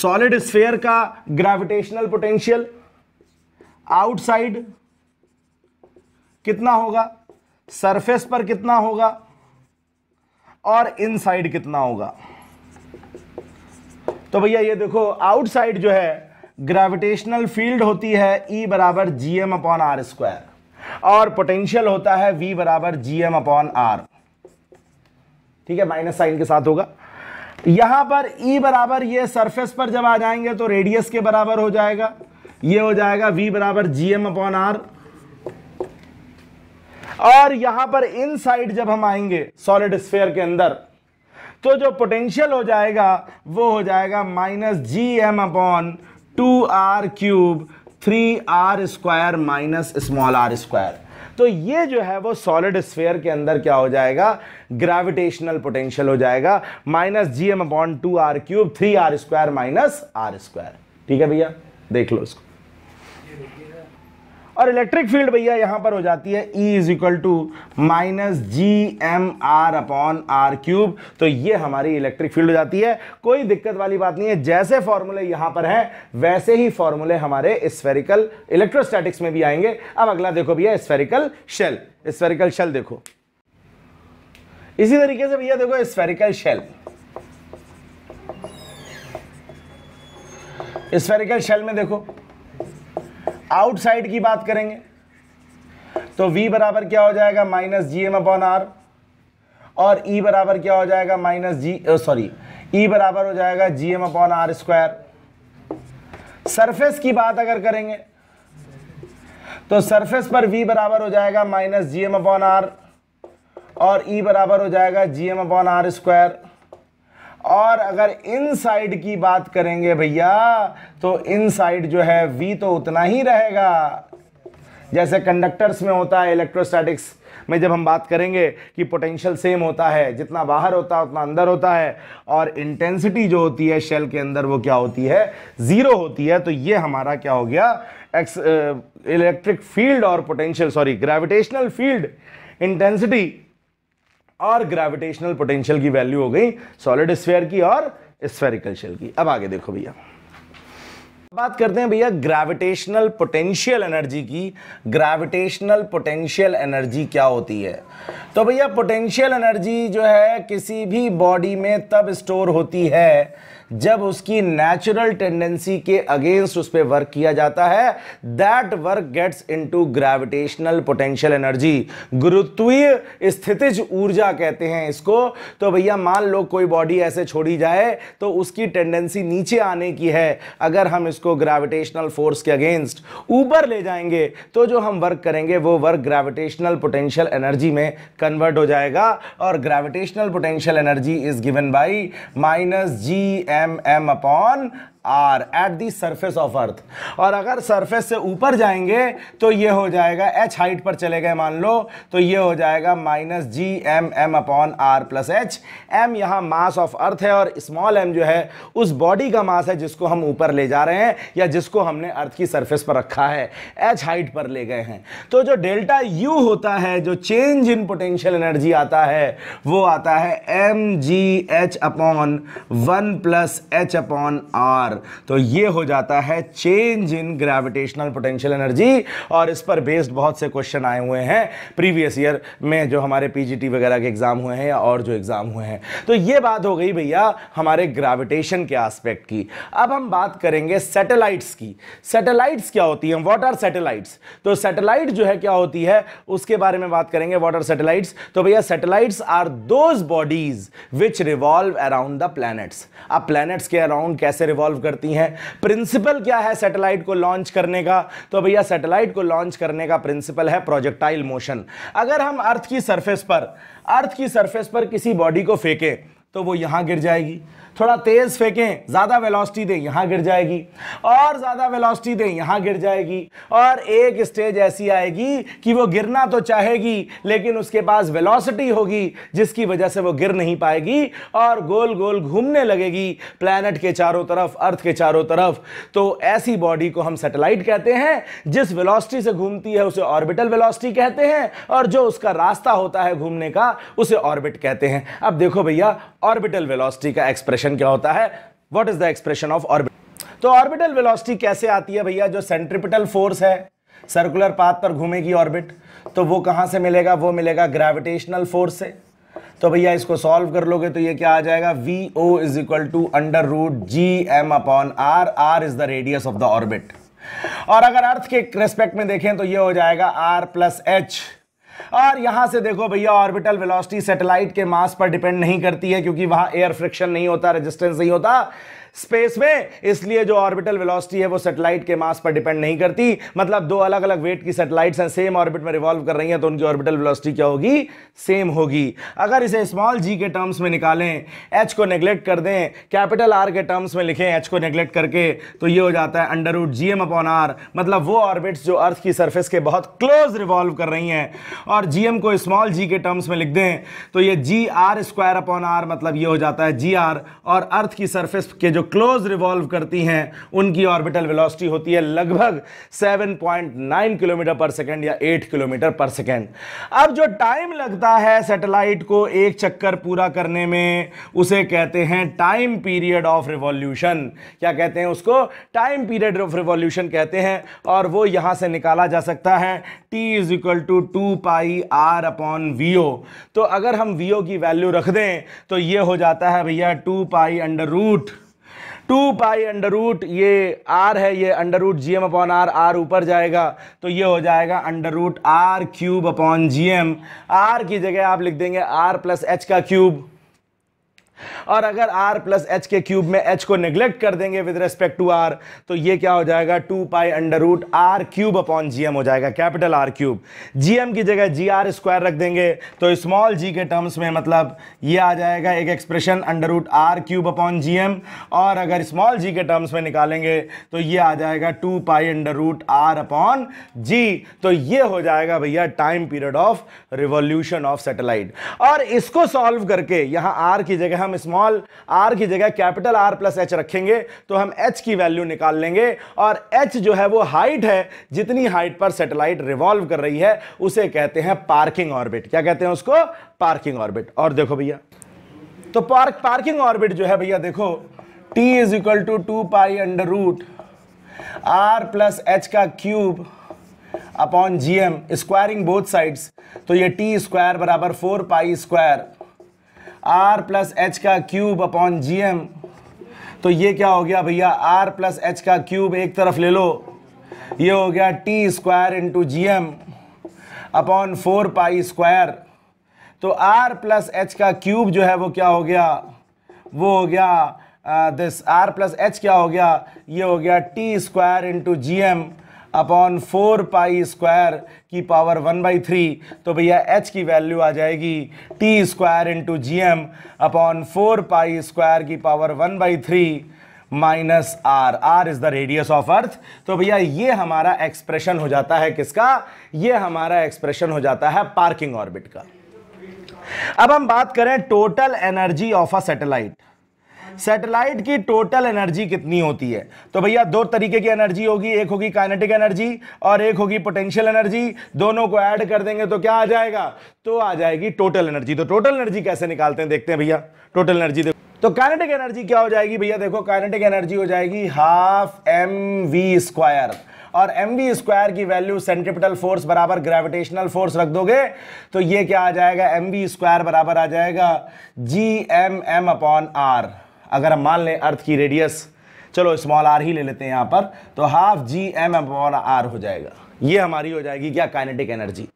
सॉलिड स्फेयर का ग्रेविटेशनल पोटेंशियल आउटसाइड कितना होगा सरफेस पर कितना होगा और इनसाइड कितना होगा तो भैया ये देखो आउटसाइड जो है ग्रेविटेशनल फील्ड होती है ई e बराबर G M upon are square और पोटेंशियल होता है V बराबर जी एम अपॉन आर ठीक है माइनस साइन के साथ होगा यहां पर E बराबर ये सरफेस पर जब आ जाएंगे तो रेडियस के बराबर हो जाएगा ये हो जाएगा V बराबर जी एम अपॉन आर और यहां पर इन साइड जब हम आएंगे सॉलिड स्फेयर के अंदर तो जो पोटेंशियल हो जाएगा वो हो जाएगा minus G M upon two R cube three R square minus small r square तो ये जो है वो सॉलिड स्फेयर के अंदर क्या हो जाएगा ग्रेविटेशनल पोटेंशियल हो जाएगा minus G M upon two R cube three R square minus r square ठीक है भैया देख लो इसको और इलेक्ट्रिक फील्ड भैया यहां पर हो जाती है E is equal to minus G M r upon R cube तो ये हमारी इलेक्ट्रिक फील्ड हो जाती है कोई दिक्कत वाली बात नहीं है जैसे फॉर्मूले यहां पर हैं वैसे ही फॉर्मूले हमारे स्फेरिकल इलेक्ट्रोस्टैटिक्स में भी आएंगे अब अगला देखो भैया स्फेरिकल शेल स्फेरिकल शेल देखो इसी तरीके से भैया देखो स्फेरिकल शेल स्फेरिकल शेल में देखो आउटसाइड की बात करेंगे तो v बराबर क्या हो जाएगा minus G M upon R और e बराबर क्या हो जाएगा माइनस जी सॉरी e बराबर हो जाएगा G M upon are square surface की बात अगर करेंगे तो सरफेस पर v बराबर हो जाएगा minus G M upon R और e बराबर हो जाएगा G M upon are square और अगर इन साइड की बात करेंगे भैया तो इन साइड जो है वी तो उतना ही रहेगा जैसे कंडक्टर्स में होता है इलेक्ट्रोस्टैटिक्स में जब हम बात करेंगे कि पोटेंशियल सेम होता है जितना बाहर होता है उतना अंदर होता है और इंटेंसिटी जो होती है शेल के अंदर वो क्या होती है ज़ीरो होती है तो ये हमारा क्या हो गया एक्स इलेक्ट्रिक फील्ड और potential sorry gravitational field intensity और ग्रेविटेशनल पोटेंशियल की वैल्यू हो गई सॉलिड स्फेयर की और स्फेरिकल शेल की अब आगे देखो भैया बात करते हैं भैया ग्रेविटेशनल पोटेंशियल एनर्जी की ग्रेविटेशनल पोटेंशियल एनर्जी क्या होती है तो भैया पोटेंशियल एनर्जी जो है किसी भी बॉडी में तब स्टोर होती है जब उसकी नेचुरल टेंडेंसी के अगेंस्ट उस पर वर्क किया जाता है that work gets into gravitational potential energy गुरुत्वीय स्थितिज ऊर्जा कहते हैं इसको तो भैया मान लो कोई बॉडी ऐसे छोड़ी जाए तो उसकी टेंडेंसी नीचे आने की है अगर हम इसको ग्रेविटेशनल फोर्स के अगेंस्ट ऊपर ले जाएंगे तो जो हम वर्क करेंगे वो वर्क ग्रेविटेशनल पोटेंशियल एनर्जी में कन्वर्ट हो जाएगा और gravitational potential energy is given by minus G N m m upon R at the surface of earth और अगर सरफेस से ऊपर जाएंगे तो ये हो जाएगा एच हाइट पर चले गए मान लो तो ये हो जाएगा minus G M M upon R plus h m यहाँ मास ऑफ अर्थ है और स्मॉल एम जो है उस बॉडी का मास है जिसको हम ऊपर ले जा रहे हैं या जिसको हमने अर्थ की सरफेस पर रखा है एच हाइट पर ले गए हैं तो जो डेल्टा यू होता है जो चेंज इन पोटेंशियल एनर्जी आता है वो आता है m g h upon one plus h upon R तो ये हो जाता है change in gravitational potential energy और इस पर बेस्ड बहुत से क्वेश्चन आए हुए हैं प्रीवियस ईयर में जो हमारे पीजीटी वगैरह के एग्ज़ाम हुए हैं और जो एग्ज़ाम हुए हैं तो ये बात हो गई भैया हमारे ग्रेविटेशन के आस्पेक्ट की अब हम बात करेंगे सेटेलाइट्स की सेटेलाइट्स क्या होती हैं वॉट आर सेटेलाइट्स तो सेटेलाइट जो है क्या होती है उसके बारे में बात करेंगे वॉट आर सेटेलाइट्स तो भैया satellites are those bodies which revolve around the planets अब प्लैनेट्स के अराउंड कैसे रिवॉल्व सर्व करती हैं प्रिंसिपल क्या है सैटेलाइट को लॉन्च करने का तो भैया सैटेलाइट को लॉन्च करने का प्रिंसिपल है प्रोजेक्टाइल मोशन अगर हम अर्थ की सरफेस पर अर्थ की सरफेस पर किसी बॉडी को फेंकें तो वो यहाँ गिर जाएगी थोड़ा तेज़ फेंकें ज़्यादा वेलोसिटी दें यहाँ गिर जाएगी और ज़्यादा वेलोसिटी दें यहाँ गिर जाएगी और एक स्टेज ऐसी आएगी कि वो गिरना तो चाहेगी लेकिन उसके पास वेलोसिटी होगी जिसकी वजह से वो गिर नहीं पाएगी और गोल गोल घूमने लगेगी प्लैनेट के चारों तरफ अर्थ के चारों तरफ तो ऐसी बॉडी को हम सेटेलाइट कहते हैं जिस वेलॉसिटी से घूमती है उसे ऑर्बिटल वेलॉसिटी कहते हैं और जो उसका रास्ता होता है घूमने का उसे ऑर्बिट कहते हैं अब देखो भैया ऑर्बिटल वेलोसिटी का एक्सप्रेशन क्या होता है what is the expression of orbit तो ऑर्बिटल वेलोसिटी कैसे आती है भैया जो सेंट्रिपिटल फोर्स है सर्कुलर पाथ पर घूमेगी ऑर्बिट तो वो कहाँ से मिलेगा वो मिलेगा ग्रेविटेशनल फोर्स से तो भैया इसको सॉल्व कर लोगे तो ये क्या आ जाएगा v o is equal to under root G M upon R R is the radius of the orbit और अगर अर्थ के रेस्पेक्ट में देखें तो ये हो जाएगा आर प्लस एच और यहां से देखो भैया ऑर्बिटल वेलोसिटी सैटेलाइट के मास पर डिपेंड नहीं करती है क्योंकि वहां एयर फ्रिक्शन नहीं होता रेजिस्टेंस नहीं होता स्पेस में इसलिए जो ऑर्बिटल वेलोसिटी है वो सेटेलाइट के मास पर डिपेंड नहीं करती मतलब दो अलग अलग वेट की सेटेलाइट हैं सेम ऑर्बिट में रिवॉल्व कर रही हैं तो उनकी ऑर्बिटल वेलोसिटी क्या होगी सेम होगी अगर इसे स्मॉल जी के टर्म्स में निकालें एच को नेग्लेक्ट कर दें कैपिटल आर के टर्म्स में लिखें एच को नेग्लेक्ट करके तो ये हो जाता है under root G M upon R मतलब वो ऑर्बिट्स जो अर्थ की सर्फेस के बहुत क्लोज रिवॉल्व कर रही हैं और जी एम को स्मॉल जी के टर्म्स में लिख दें तो ये g R square upon R मतलब ये हो जाता है जी आर और अर्थ की सर्फेस के जो जो क्लोज रिवॉल्व करती हैं उनकी ऑर्बिटल वेलोसिटी होती है लगभग 7.9 किलोमीटर पर सेकेंड या 8 किलोमीटर पर सेकेंड अब जो टाइम लगता है सैटेलाइट को एक चक्कर पूरा करने में उसे कहते हैं टाइम पीरियड ऑफ रिवॉल्यूशन क्या कहते हैं उसको टाइम पीरियड ऑफ रिवॉल्यूशन कहते हैं और वो यहाँ से निकाला जा सकता है T is equal to two pi R upon v तो अगर हम वी की वैल्यू रख दें तो ये हो जाता है भैया two pi under root two pi under root ये आर है ये under root G M upon R R ऊपर जाएगा तो ये हो जाएगा under root R cube upon G M R की जगह आप लिख देंगे आर प्लस एच का क्यूब और अगर r प्लस एच के क्यूब में h को निग्लेक्ट कर देंगे विद रेस्पेक्ट टू r तो ये क्या हो जाएगा two pi under root R cube upon g हो जाएगा कैपिटल आर क्यूब जी की जगह जी आर स्क्वायर रख देंगे तो स्मॉल जी के टर्म्स में मतलब ये आ जाएगा एक expression under root R cube upon g और अगर स्मॉल जी के टर्म्स में निकालेंगे तो ये आ जाएगा two pi under root R upon g तो ये हो जाएगा भैया time period of revolution of satellite और इसको सॉल्व करके यहां आर की जगह हम हम स्मॉल आर की जगह कैपिटल आर प्लस एच रखेंगे तो हम एच की वैल्यू निकाल लेंगे और एच जो है वो हाइट है जितनी हाइट पर सेटेलाइट रिवॉल्व कर रही है उसे कहते हैं पार्किंग ऑर्बिट क्या कहते हैं उसको पार्किंग ऑर्बिट और देखो भैया तो पार्क पार्किंग ऑर्बिट जो है भैया देखो T is equal to two pi under root R plus h का cube upon GM squaring both sides तो ये टी स्क्वायर बराबर four pi square R plus h का क्यूब अपॉन जी एम तो ये क्या हो गया भैया आर प्लस एच का क्यूब एक तरफ ले लो ये हो गया T square into G M upon four pi square तो आर प्लस एच का क्यूब जो है वो क्या हो गया वो हो गया दिस आर प्लस एच क्या हो गया ये हो गया T square into G M upon four pi square की पावर वन बाई थ्री तो भैया एच की वैल्यू आ जाएगी T square into G M upon four pi square की power one by three minus R R is the radius of earth तो भैया ये हमारा एक्सप्रेशन हो जाता है किसका ये हमारा एक्सप्रेशन हो जाता है पार्किंग ऑर्बिट का अब हम बात करें total energy of a satellite satellite की टोटल एनर्जी कितनी होती है तो भैया दो तरीके की एनर्जी होगी एक होगी काइनेटिक एनर्जी और एक होगी पोटेंशियल एनर्जी दोनों को ऐड कर देंगे तो क्या आ जाएगा तो आ जाएगी टोटल एनर्जी तो टोटल एनर्जी कैसे निकालते हैं देखते हैं भैया टोटल एनर्जी देखो तो काइनेटिक एनर्जी क्या हो जाएगी भैया देखो काइनेटिक एनर्जी हो जाएगी हाफ एम वी स्क्वायर और एम वी स्क्वायर की वैल्यू सेंट्रिपिटल फोर्स बराबर ग्रेविटेशनल फोर्स रख दोगे तो ये क्या आ जाएगा एम वी स्क्वायर बराबर आ जाएगा G M M upon R अगर हम मान लें अर्थ की रेडियस चलो स्मॉल आर ही ले लेते हैं यहाँ पर तो half G M M R हो जाएगा ये हमारी हो जाएगी क्या काइनेटिक एनर्जी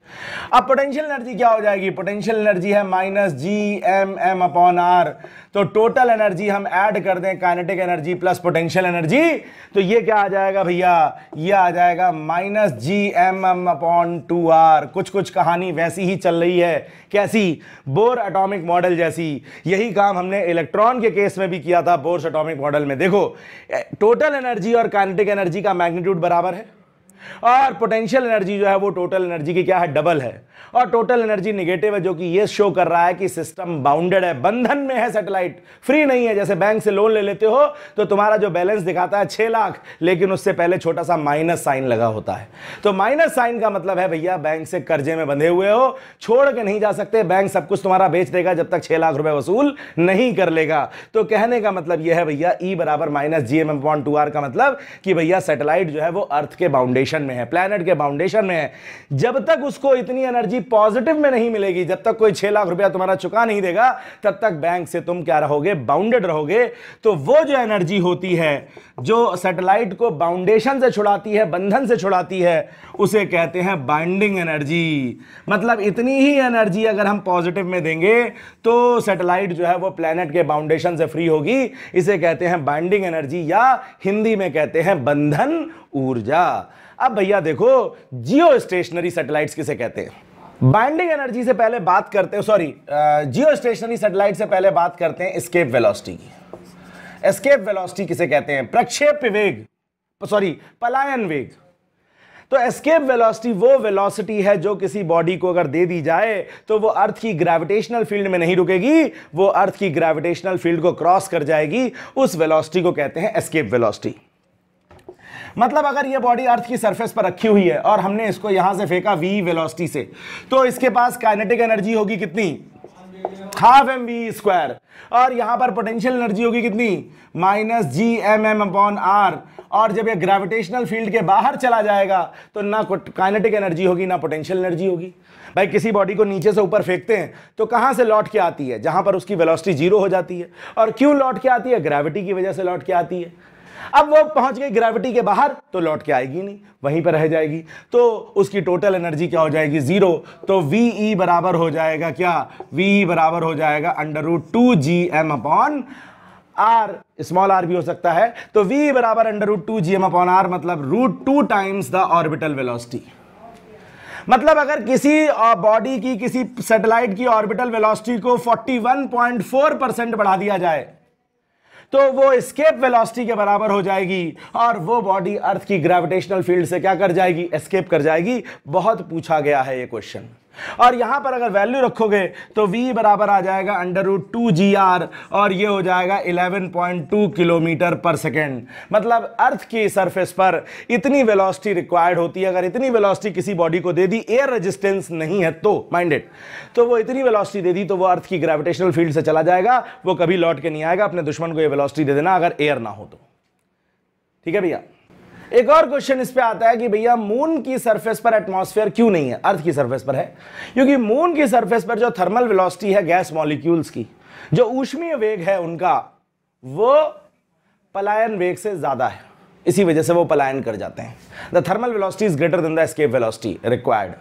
अब पोटेंशियल एनर्जी क्या हो जाएगी पोटेंशियल एनर्जी है minus G M M upon R तो टोटल एनर्जी हम ऐड कर दें kinetic energy plus potential energy तो ये क्या आ जाएगा भैया ये आ जाएगा minus G M M upon two R कुछ कुछ कहानी वैसी ही चल रही है कैसी बोर अटोमिक मॉडल जैसी यही काम हमने इलेक्ट्रॉन के केस में भी किया था बोर्स अटोमिक मॉडल में देखो टोटल एनर्जी और काइनेटिक एनर्जी का मैग्नीट्यूड बराबर है और पोटेंशियल एनर्जी जो है वो टोटल एनर्जी की क्या है डबल है और टोटल एनर्जी निगेटिव है जो कि ये शो कर रहा है कि सिस्टम बाउंडेड है बंधन में है सैटेलाइट फ्री नहीं है जैसे बैंक से लोन ले लेते हो तो तुम्हारा जो बैलेंस दिखाता है छह लाख लेकिन उससे पहले छोटा सा माइनस साइन लगा होता है तो माइनस साइन का मतलब है भैया बैंक से कर्जे में बंधे हुए हो छोड़ के नहीं जा सकते बैंक सब कुछ तुम्हारा बेच देगा जब तक छह लाख रुपए वसूल नहीं कर लेगा तो कहने का मतलब यह है भैया ई e बराबर minus G point two R का मतलब कि भैया सेटेलाइट जो है वो अर्थ के बाउंडेशन फाउंडेशन में है प्लैनेट के फाउंडेशन में है जब तक उसको इतनी एनर्जी पॉजिटिव में नहीं मिलेगी जब तक कोई छह लाख रुपया तुम्हारा चुका नहीं देगा तब तक बैंक से तुम क्या रहोगे बाउंडेड रहोगे तो वो जो एनर्जी होती है जो सेटेलाइट को बाउंडेशन से छुड़ाती है बंधन से छुड़ाती है उसे कहते हैं बाइंडिंग एनर्जी मतलब इतनी ही एनर्जी अगर हम पॉजिटिव में देंगे तो सेटेलाइट जो है वो प्लैनेट के बाउंडेशन से फ्री होगी इसे कहते हैं बाइंडिंग एनर्जी या हिंदी में कहते हैं बंधन ऊर्जा अब भैया देखो जियो स्टेशनरी सेटेलाइट किसे कहते हैं बाइंडिंग एनर्जी से पहले बात करते हैं सॉरी जियो स्टेशनरी सेटेलाइट से पहले बात करते हैं स्केप वेलोसिटी की स्केप वेलोसिटी किसे कहते हैं प्रक्षेप वेग सॉरी पलायन वेग तो एस्केप वेलोसिटी वो वेलोसिटी है जो किसी बॉडी को अगर दे दी जाए तो वो अर्थ की ग्रेविटेशनल फील्ड में नहीं रुकेगी वो अर्थ की ग्रेविटेशनल फील्ड को क्रॉस कर जाएगी उस वेलोसिटी को कहते हैं एस्केप वेलोसिटी मतलब अगर ये बॉडी अर्थ की सरफेस पर रखी हुई है और हमने इसको यहां से फेंका वी वेलोसिटी से तो इसके पास काइनेटिक एनर्जी होगी कितनी हाफ एम वी स्क्वायर और यहां पर पोटेंशियल एनर्जी होगी कितनी minus G M M upon R और जब ये ग्रेविटेशनल फील्ड के बाहर चला जाएगा तो ना काइनेटिक एनर्जी होगी ना पोटेंशियल एनर्जी होगी भाई किसी बॉडी को नीचे से ऊपर फेंकते हैं तो कहां से लौट के आती है जहां पर उसकी वेलोसिटी जीरो हो जाती है और क्यों लौट के आती है ग्रेविटी की वजह से लौट के आती है अब वो पहुंच गई ग्रेविटी के बाहर तो लौट के आएगी नहीं वहीं पर रह जाएगी तो उसकी टोटल एनर्जी क्या हो जाएगी ज़ीरो तो वी ई बराबर हो जाएगा क्या वी ई बराबर हो जाएगा under root two G M upon R small R भी हो सकता है तो वी बराबर under root two G M upon R मतलब root two times the orbital velocity मतलब अगर किसी बॉडी की किसी सैटेलाइट की ऑर्बिटल वेलोसिटी को 41.4 परसेंट बढ़ा दिया जाए तो वो स्केप वेलोसिटी के बराबर हो जाएगी और वो बॉडी अर्थ की ग्रेविटेशनल फील्ड से क्या कर जाएगी एस्केप कर जाएगी बहुत पूछा गया है ये क्वेश्चन और यहां पर अगर वैल्यू रखोगे तो v बराबर आ जाएगा under root two G R और ये हो जाएगा 11.2 किलोमीटर पर सेकेंड मतलब अर्थ की सरफेस पर इतनी वेलोसिटी रिक्वायर्ड होती है अगर इतनी वेलोसिटी किसी बॉडी को दे दी एयर रेजिस्टेंस नहीं है तो माइंडेड तो वो इतनी वेलोसिटी दे दी तो वो अर्थ की ग्रेविटेशनल फील्ड से चला जाएगा वो कभी लौट के नहीं आएगा अपने दुश्मन को ये वेलोसिटी दे देना अगर एयर ना हो तो ठीक है भैया एक और क्वेश्चन इस पे आता है कि भैया मून की सरफेस पर एटमॉस्फेयर क्यों नहीं है अर्थ की सरफेस पर है क्योंकि मून की सरफेस पर जो थर्मल वेलोसिटी है गैस मॉलिक्यूल्स की जो ऊष्मीय वेग है उनका वो पलायन वेग से ज्यादा है इसी वजह से वो पलायन कर जाते हैं the thermal velocity is greater than the escape velocity required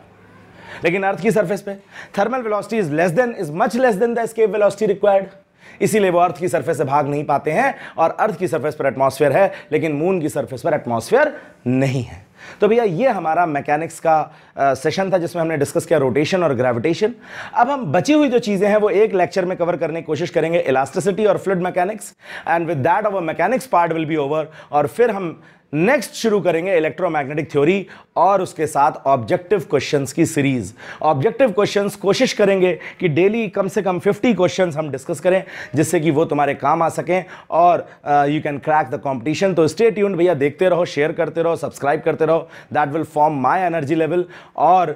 लेकिन अर्थ की सरफेस पे thermal velocity is less than is much less than the escape velocity required इसीलिए वो अर्थ की सरफेस से भाग नहीं पाते हैं और अर्थ की सरफेस पर एटमॉस्फेयर है लेकिन मून की सरफेस पर एटमॉस्फेयर नहीं है तो भैया ये हमारा मैकेनिक्स का आ, सेशन था जिसमें हमने डिस्कस किया रोटेशन और ग्रेविटेशन अब हम बची हुई जो चीज़ें हैं वो एक लेक्चर में कवर करने की कोशिश करेंगे इलास्टिसिटी और fluid mechanics and with that our mechanics part will be over और फिर हम नेक्स्ट शुरू करेंगे इलेक्ट्रोमैग्नेटिक थ्योरी और उसके साथ ऑब्जेक्टिव क्वेश्चंस की सीरीज ऑब्जेक्टिव क्वेश्चंस कोशिश करेंगे कि डेली कम से कम 50 क्वेश्चंस हम डिस्कस करें जिससे कि वो तुम्हारे काम आ सकें और you can crack the competition तो स्टे ट्यून्ड भैया देखते रहो शेयर करते रहो सब्सक्राइब करते रहो that will form my energy level और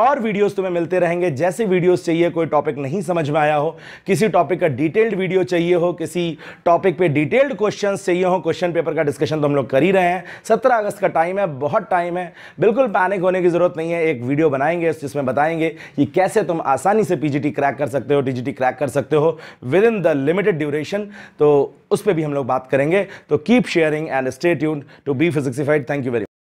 और वीडियोस तुम्हें मिलते रहेंगे जैसे वीडियोस चाहिए कोई टॉपिक नहीं समझ में आया हो किसी टॉपिक का डिटेल्ड वीडियो चाहिए हो किसी टॉपिक पे डिटेल्ड क्वेश्चंस चाहिए हो क्वेश्चन पेपर का डिस्कशन तो हम लोग कर ही रहे हैं 17 अगस्त का टाइम है बहुत टाइम है बिल्कुल पैनिक होने की ज़रूरत नहीं है एक वीडियो बनाएंगे जिसमें बताएंगे कि कैसे तुम आसानी से पी क्रैक कर सकते हो टी क्रैक कर सकते हो within the limited duration तो उस पर भी हम लोग बात करेंगे तो keep sharing and stay tuned to be physicsified thank you very